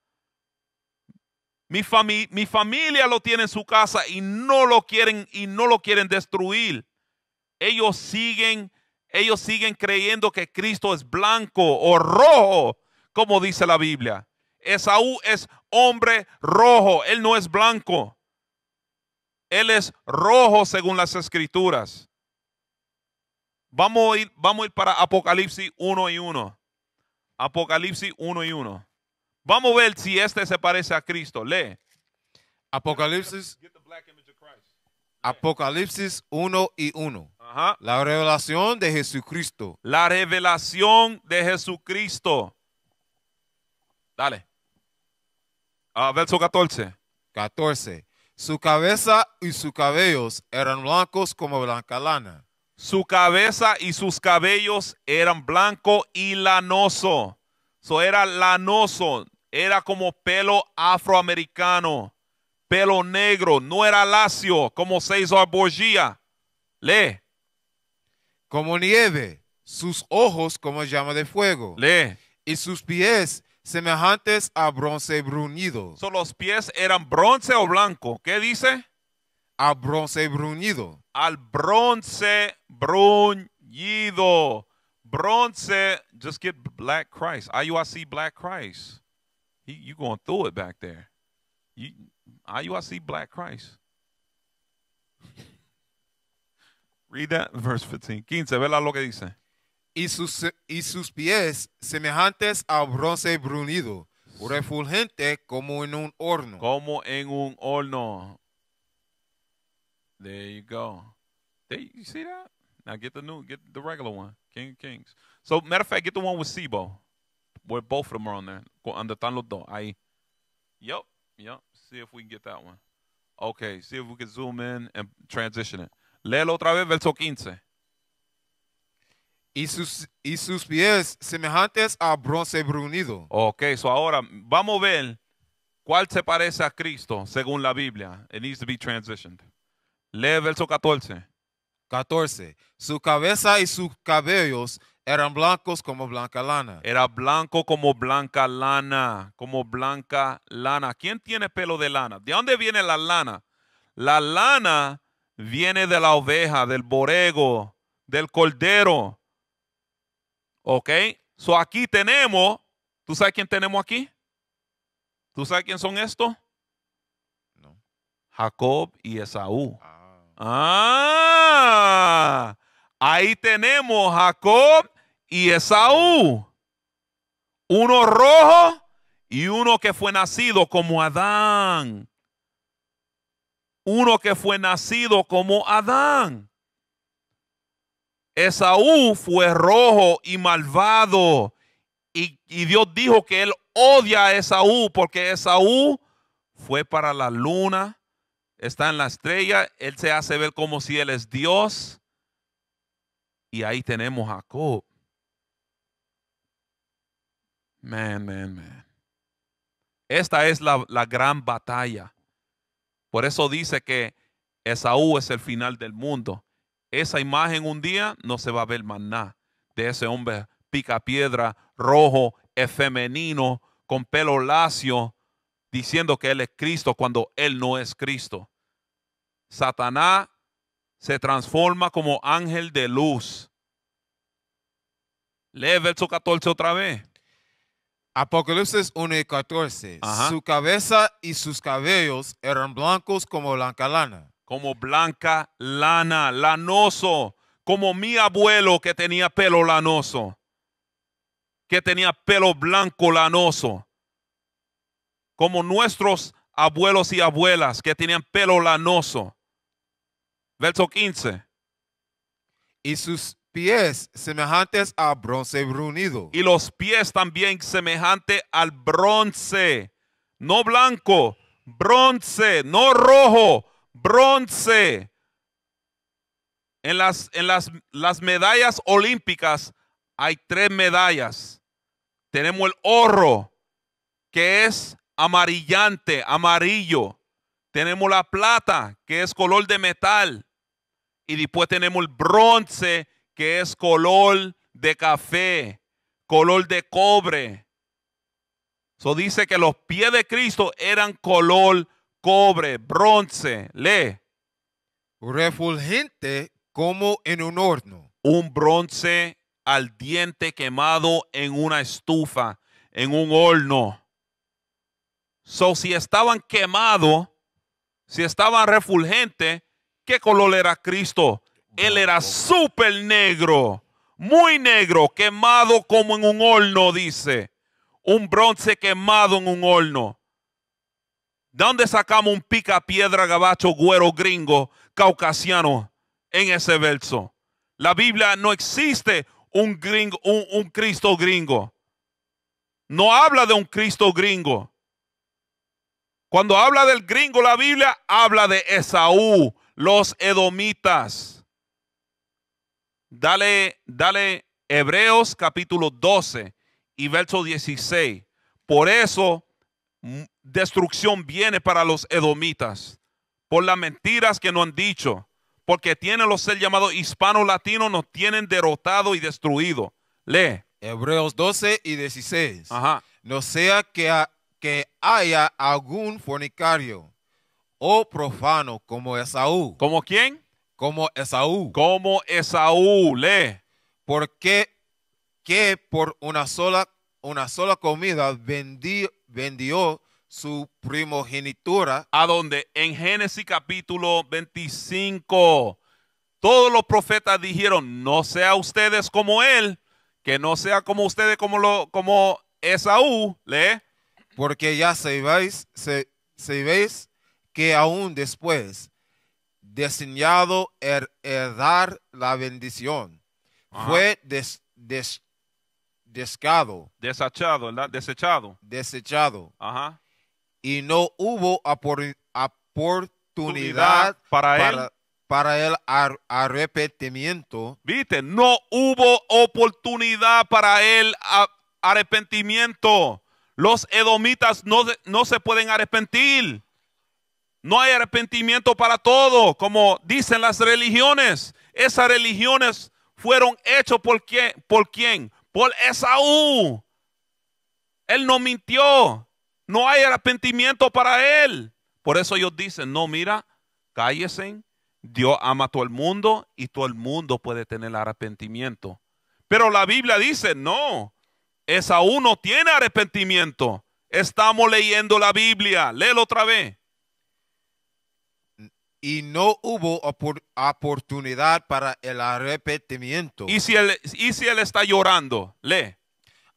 Mi, mi familia lo tiene en su casa y no lo quieren y no lo quieren destruir. Ellos siguen, ellos siguen creyendo que Cristo es blanco o rojo, como dice la Biblia. Esaú es hombre rojo, él no es blanco. Él es rojo según las escrituras. Vamos a ir, vamos a ir para Apocalipsis 1 y 1. Apocalipsis 1 y 1. Vamos a ver si este se parece a Cristo. Lee. Apocalipsis. Apocalipsis 1 y 1. La revelación de Jesucristo. La revelación de Jesucristo. Dale. Ah, verso 14. 14. Su cabeza y sus cabellos eran blancos como blanca lana. Su cabeza y sus cabellos eran blanco y lanoso. Eso era lanoso era como pelo afroamericano, pelo negro, no era lacio como César Borgia. Lee. Como nieve, sus ojos como llama de fuego. Lee. Y sus pies semejantes a bronce bruñido. So, los pies eran bronce o blanco. ¿Qué dice? A bronce bruñido. Al bronce bruñido. Bronce, just get black Christ. i see black Christ. He, you going through it back there. You, see Black Christ. Read that verse 15. 15, vela lo que dice. Y sus, y sus pies semejantes a bronce brunido, refulgente como en un horno. Como en un horno. There you go. There, you see that? Now get the new, get the regular one, King Kings. So matter of fact, get the one with SIBO. where both of them are on there. Donde están los dos, ahí. E. Yep, yep. See if we can get that one. Okay, see if we can zoom in and transition it. Léelo otra vez, verso 15. Y sus, y sus pies semejantes a bronce brunido. Okay, so ahora vamos a ver cuál se parece a Cristo según la Biblia. It needs to be transitioned. Lee verso 14. 14. Su cabeza y sus cabellos eran blancos como blanca lana. Era blanco como blanca lana, como blanca lana. ¿Quién tiene pelo de lana? ¿De dónde viene la lana? La lana viene de la oveja, del borego, del cordero. ¿Ok? So aquí tenemos, ¿tú sabes quién tenemos aquí? ¿Tú sabes quién son estos? No. Jacob y Esaú. ah. ah ahí tenemos Jacob y Esaú, uno rojo y uno que fue nacido como Adán. Uno que fue nacido como Adán. Esaú fue rojo y malvado. Y, Dios dijo que él odia a Esaú porque Esaú fue para la luna, está en la estrella, él se hace ver como si él es Dios. Y ahí tenemos a Jacob. Esta es la, la gran batalla. Por eso dice que Esaú es el final del mundo. Esa imagen un día no se va a ver más nada de ese hombre pica piedra, rojo, femenino, con pelo lacio, diciendo que él es Cristo cuando él no es Cristo. Satanás se transforma como ángel de luz. Lee verso 14 otra vez. Apocalipsis 1 y 14. Su cabeza y sus cabellos eran blancos como blanca lana. Como blanca lana, lanoso, como mi abuelo que tenía pelo lanoso, que tenía pelo blanco lanoso, como nuestros abuelos y abuelas que tenían pelo lanoso. Verso 15. Y sus pies semejantes a bronce brunido. Y los pies también semejante al bronce, no blanco, bronce, no rojo, bronce. En las, en las, las medallas olímpicas hay tres medallas. Tenemos el oro, que es amarillante, amarillo. Tenemos la plata, que es color de metal. Y después tenemos el bronce, que es color de café, color de cobre. Eso dice que los pies de Cristo eran color cobre, bronce. Lee. Refulgente como en un horno. Un bronce al diente quemado en una estufa, en un horno. So, si estaban quemados, si estaban refulgentes, ¿qué color era Cristo? Él era súper negro, muy negro, quemado como en un horno, dice. Un bronce quemado en un horno. ¿De dónde sacamos un pica piedra gabacho, güero gringo, caucasiano en ese verso? La Biblia no existe un, gringo, un Cristo gringo. No habla de un Cristo gringo. Cuando habla del gringo la Biblia, habla de Esaú, los edomitas. Dale, dale Hebreos capítulo 12 y verso 16. Por eso mm, destrucción viene para los edomitas, por las mentiras que no han dicho, porque tienen los ser llamados hispano-latinos, nos tienen derrotado y destruido. Lee. Hebreos 12 y 16. Ajá. No sea que, que haya algún fornicario o profano como Esaú. ¿Como quién? Como Esaú. Como Esaú, lee. Porque que por una sola, una sola comida vendió, su primogenitura. ¿A donde En Génesis capítulo 25. Todos los profetas dijeron, no sea ustedes como él, que no sea como ustedes como, lo, como Esaú, lee. Porque ya sabéis, se, sabéis que aún después designado her heredar la bendición. Fue des, Desachado, Desechado. Desechado. Ajá. Y no hubo oportunidad para, él. el arrepentimiento. Viste, no hubo oportunidad para el arrepentimiento. Los edomitas no, no se pueden arrepentir. No hay arrepentimiento para todo, como dicen las religiones. Esas religiones fueron hechas por quién? Por Por Esaú. Él no mintió. No hay arrepentimiento para él. Por eso ellos dicen, no, mira, cállese. Dios ama a todo el mundo y todo el mundo puede tener arrepentimiento. Pero la Biblia dice, no, Esaú no tiene arrepentimiento. Estamos leyendo la Biblia. Léelo otra vez y no hubo oportunidad para el arrepentimiento. ¿Y si él, y si él está llorando, lee.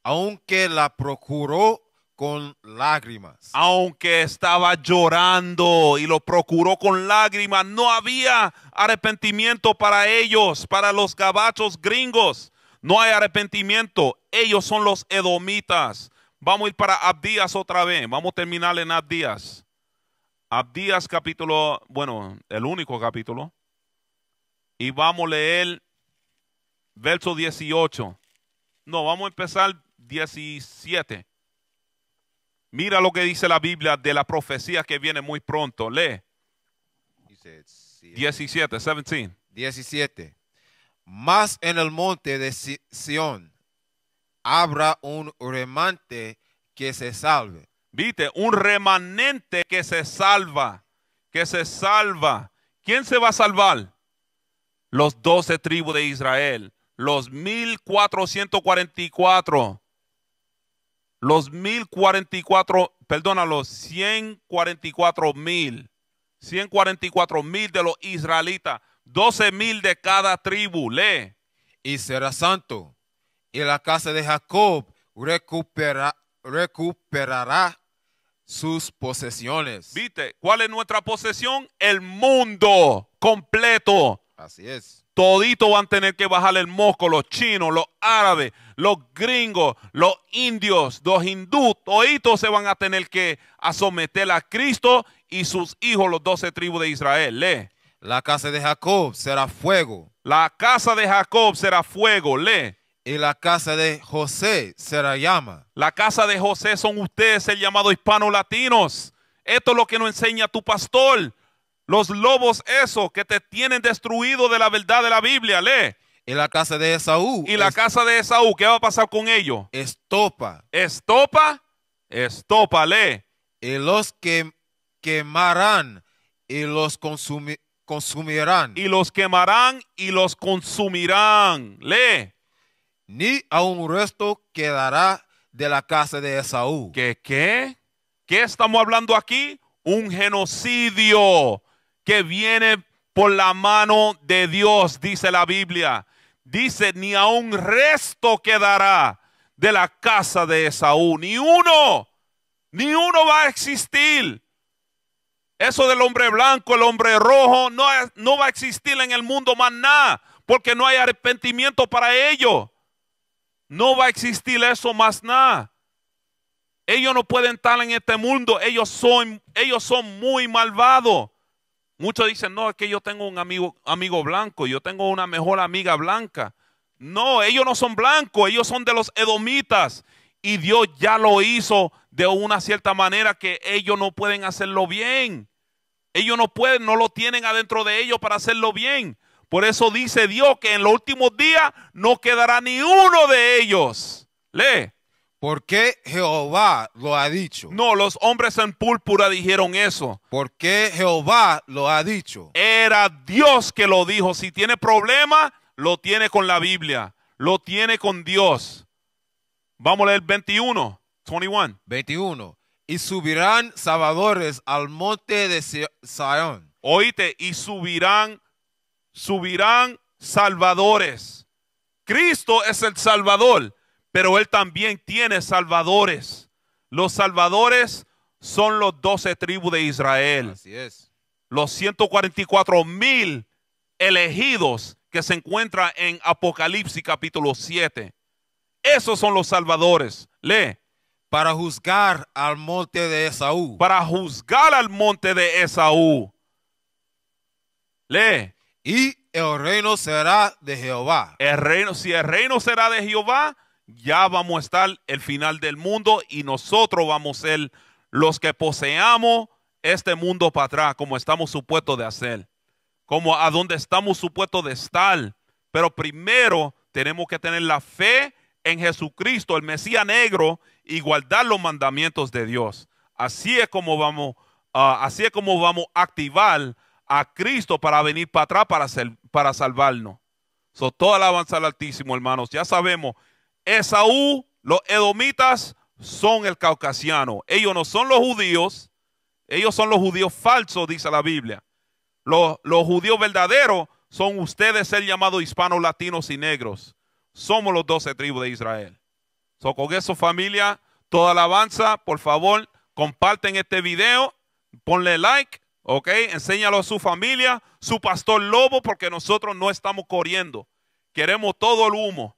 Aunque la procuró con lágrimas. Aunque estaba llorando y lo procuró con lágrimas, no había arrepentimiento para ellos, para los gabachos gringos. No hay arrepentimiento. Ellos son los edomitas. Vamos a ir para Abdías otra vez. Vamos a terminar en Abdías. Abdías capítulo, bueno, el único capítulo. Y vamos a leer verso 18. No, vamos a empezar 17. Mira lo que dice la Biblia de la profecía que viene muy pronto. Lee. 17, 17. 17. Más en el monte de Sion habrá un remante que se salve Viste, un remanente que se salva, que se salva. ¿Quién se va a salvar? Los doce tribus de Israel, los 1444, los 1044, perdona, los 144 mil, 144 mil de los israelitas, 12 mil de cada tribu, le Y será santo, y la casa de Jacob recuperará sus posesiones. ¿Viste? ¿Cuál es nuestra posesión? El mundo completo. Así es. Todito van a tener que bajar el mosco, los chinos, los árabes, los gringos, los indios, los hindú. toditos se van a tener que someter a Cristo y sus hijos, los doce tribus de Israel. Lee. La casa de Jacob será fuego. La casa de Jacob será fuego. Lee. Y la casa de José será llama. La casa de José son ustedes, el llamado hispano-latinos. Esto es lo que nos enseña tu pastor. Los lobos, esos que te tienen destruido de la verdad de la Biblia, lee. Y la casa de Esaú. Y la casa de Esaú, ¿qué va a pasar con ellos? Estopa. Estopa, estopa, lee. Y los que quemarán y los consumirán. Y los quemarán y los consumirán, lee ni un resto quedará de la casa de Esaú. ¿Qué qué? ¿Qué estamos hablando aquí? Un genocidio que viene por la mano de Dios, dice la Biblia. Dice, ni a un resto quedará de la casa de Esaú. Ni uno, ni uno va a existir. Eso del hombre blanco, el hombre rojo, no, no va a existir en el mundo más nada, porque no hay arrepentimiento para ello. No va a existir eso más nada. Ellos no pueden estar en este mundo. Ellos son, ellos son muy malvados. Muchos dicen, no, es que yo tengo un amigo, amigo blanco, yo tengo una mejor amiga blanca. No, ellos no son blancos, ellos son de los edomitas. Y Dios ya lo hizo de una cierta manera que ellos no pueden hacerlo bien. Ellos no pueden, no lo tienen adentro de ellos para hacerlo bien. Por eso dice Dios que en los últimos días no quedará ni uno de ellos. Lee. Porque Jehová lo ha dicho. No, los hombres en púrpura dijeron eso. Porque Jehová lo ha dicho. Era Dios que lo dijo. Si tiene problema, lo tiene con la Biblia. Lo tiene con Dios. Vamos a leer 21. 21. 21. Y subirán salvadores al monte de Sion. Oíste, y subirán subirán salvadores. Cristo es el Salvador, pero Él también tiene salvadores. Los salvadores son los doce tribus de Israel. Así es. Los 144 mil elegidos que se encuentra en Apocalipsis capítulo 7. Esos son los salvadores. Lee. Para juzgar al monte de Esaú. Para juzgar al monte de Esaú. Lee. Y el reino será de Jehová. El reino, si el reino será de Jehová, ya vamos a estar el final del mundo y nosotros vamos a ser los que poseamos este mundo para atrás, como estamos supuestos de hacer, como a donde estamos supuestos de estar. Pero primero tenemos que tener la fe en Jesucristo, el Mesías negro, y guardar los mandamientos de Dios. Así es como vamos, ah, así es como vamos a activar a Cristo para venir para atrás para, ser, para salvarnos. So, toda la alabanza al Altísimo, hermanos. Ya sabemos, Esaú, los edomitas son el caucasiano. Ellos no son los judíos. Ellos son los judíos falsos, dice la Biblia. Los, los judíos verdaderos son ustedes ser llamados hispanos, latinos y negros. Somos los doce tribus de Israel. So, con eso, familia, toda alabanza, por favor, comparten este video, ponle like ¿Ok? Enséñalo a su familia, su pastor lobo, porque nosotros no estamos corriendo. Queremos todo el humo.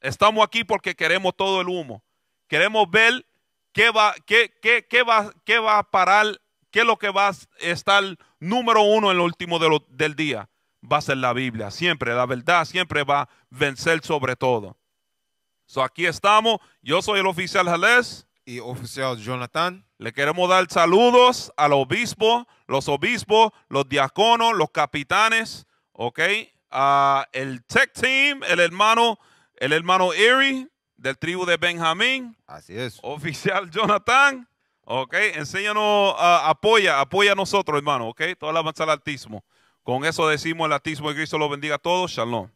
Estamos aquí porque queremos todo el humo. Queremos ver qué va, qué, qué, qué va, qué va a parar, qué es lo que va a estar número uno en lo último del día. Va a ser la Biblia. Siempre, la verdad siempre va a vencer sobre todo. So aquí estamos. Yo soy el oficial Jalés oficial Jonathan. Le queremos dar saludos al obispo, los obispos, los diáconos, los capitanes, ¿ok? A el tech team, el hermano, el hermano Erie del tribu de Benjamín. Así es. Oficial Jonathan. Ok, enséñanos, apoya, apoya a nosotros, hermano, ok. Toda la avanza al altismo. Con eso decimos el altismo de Cristo lo bendiga a todos. Shalom.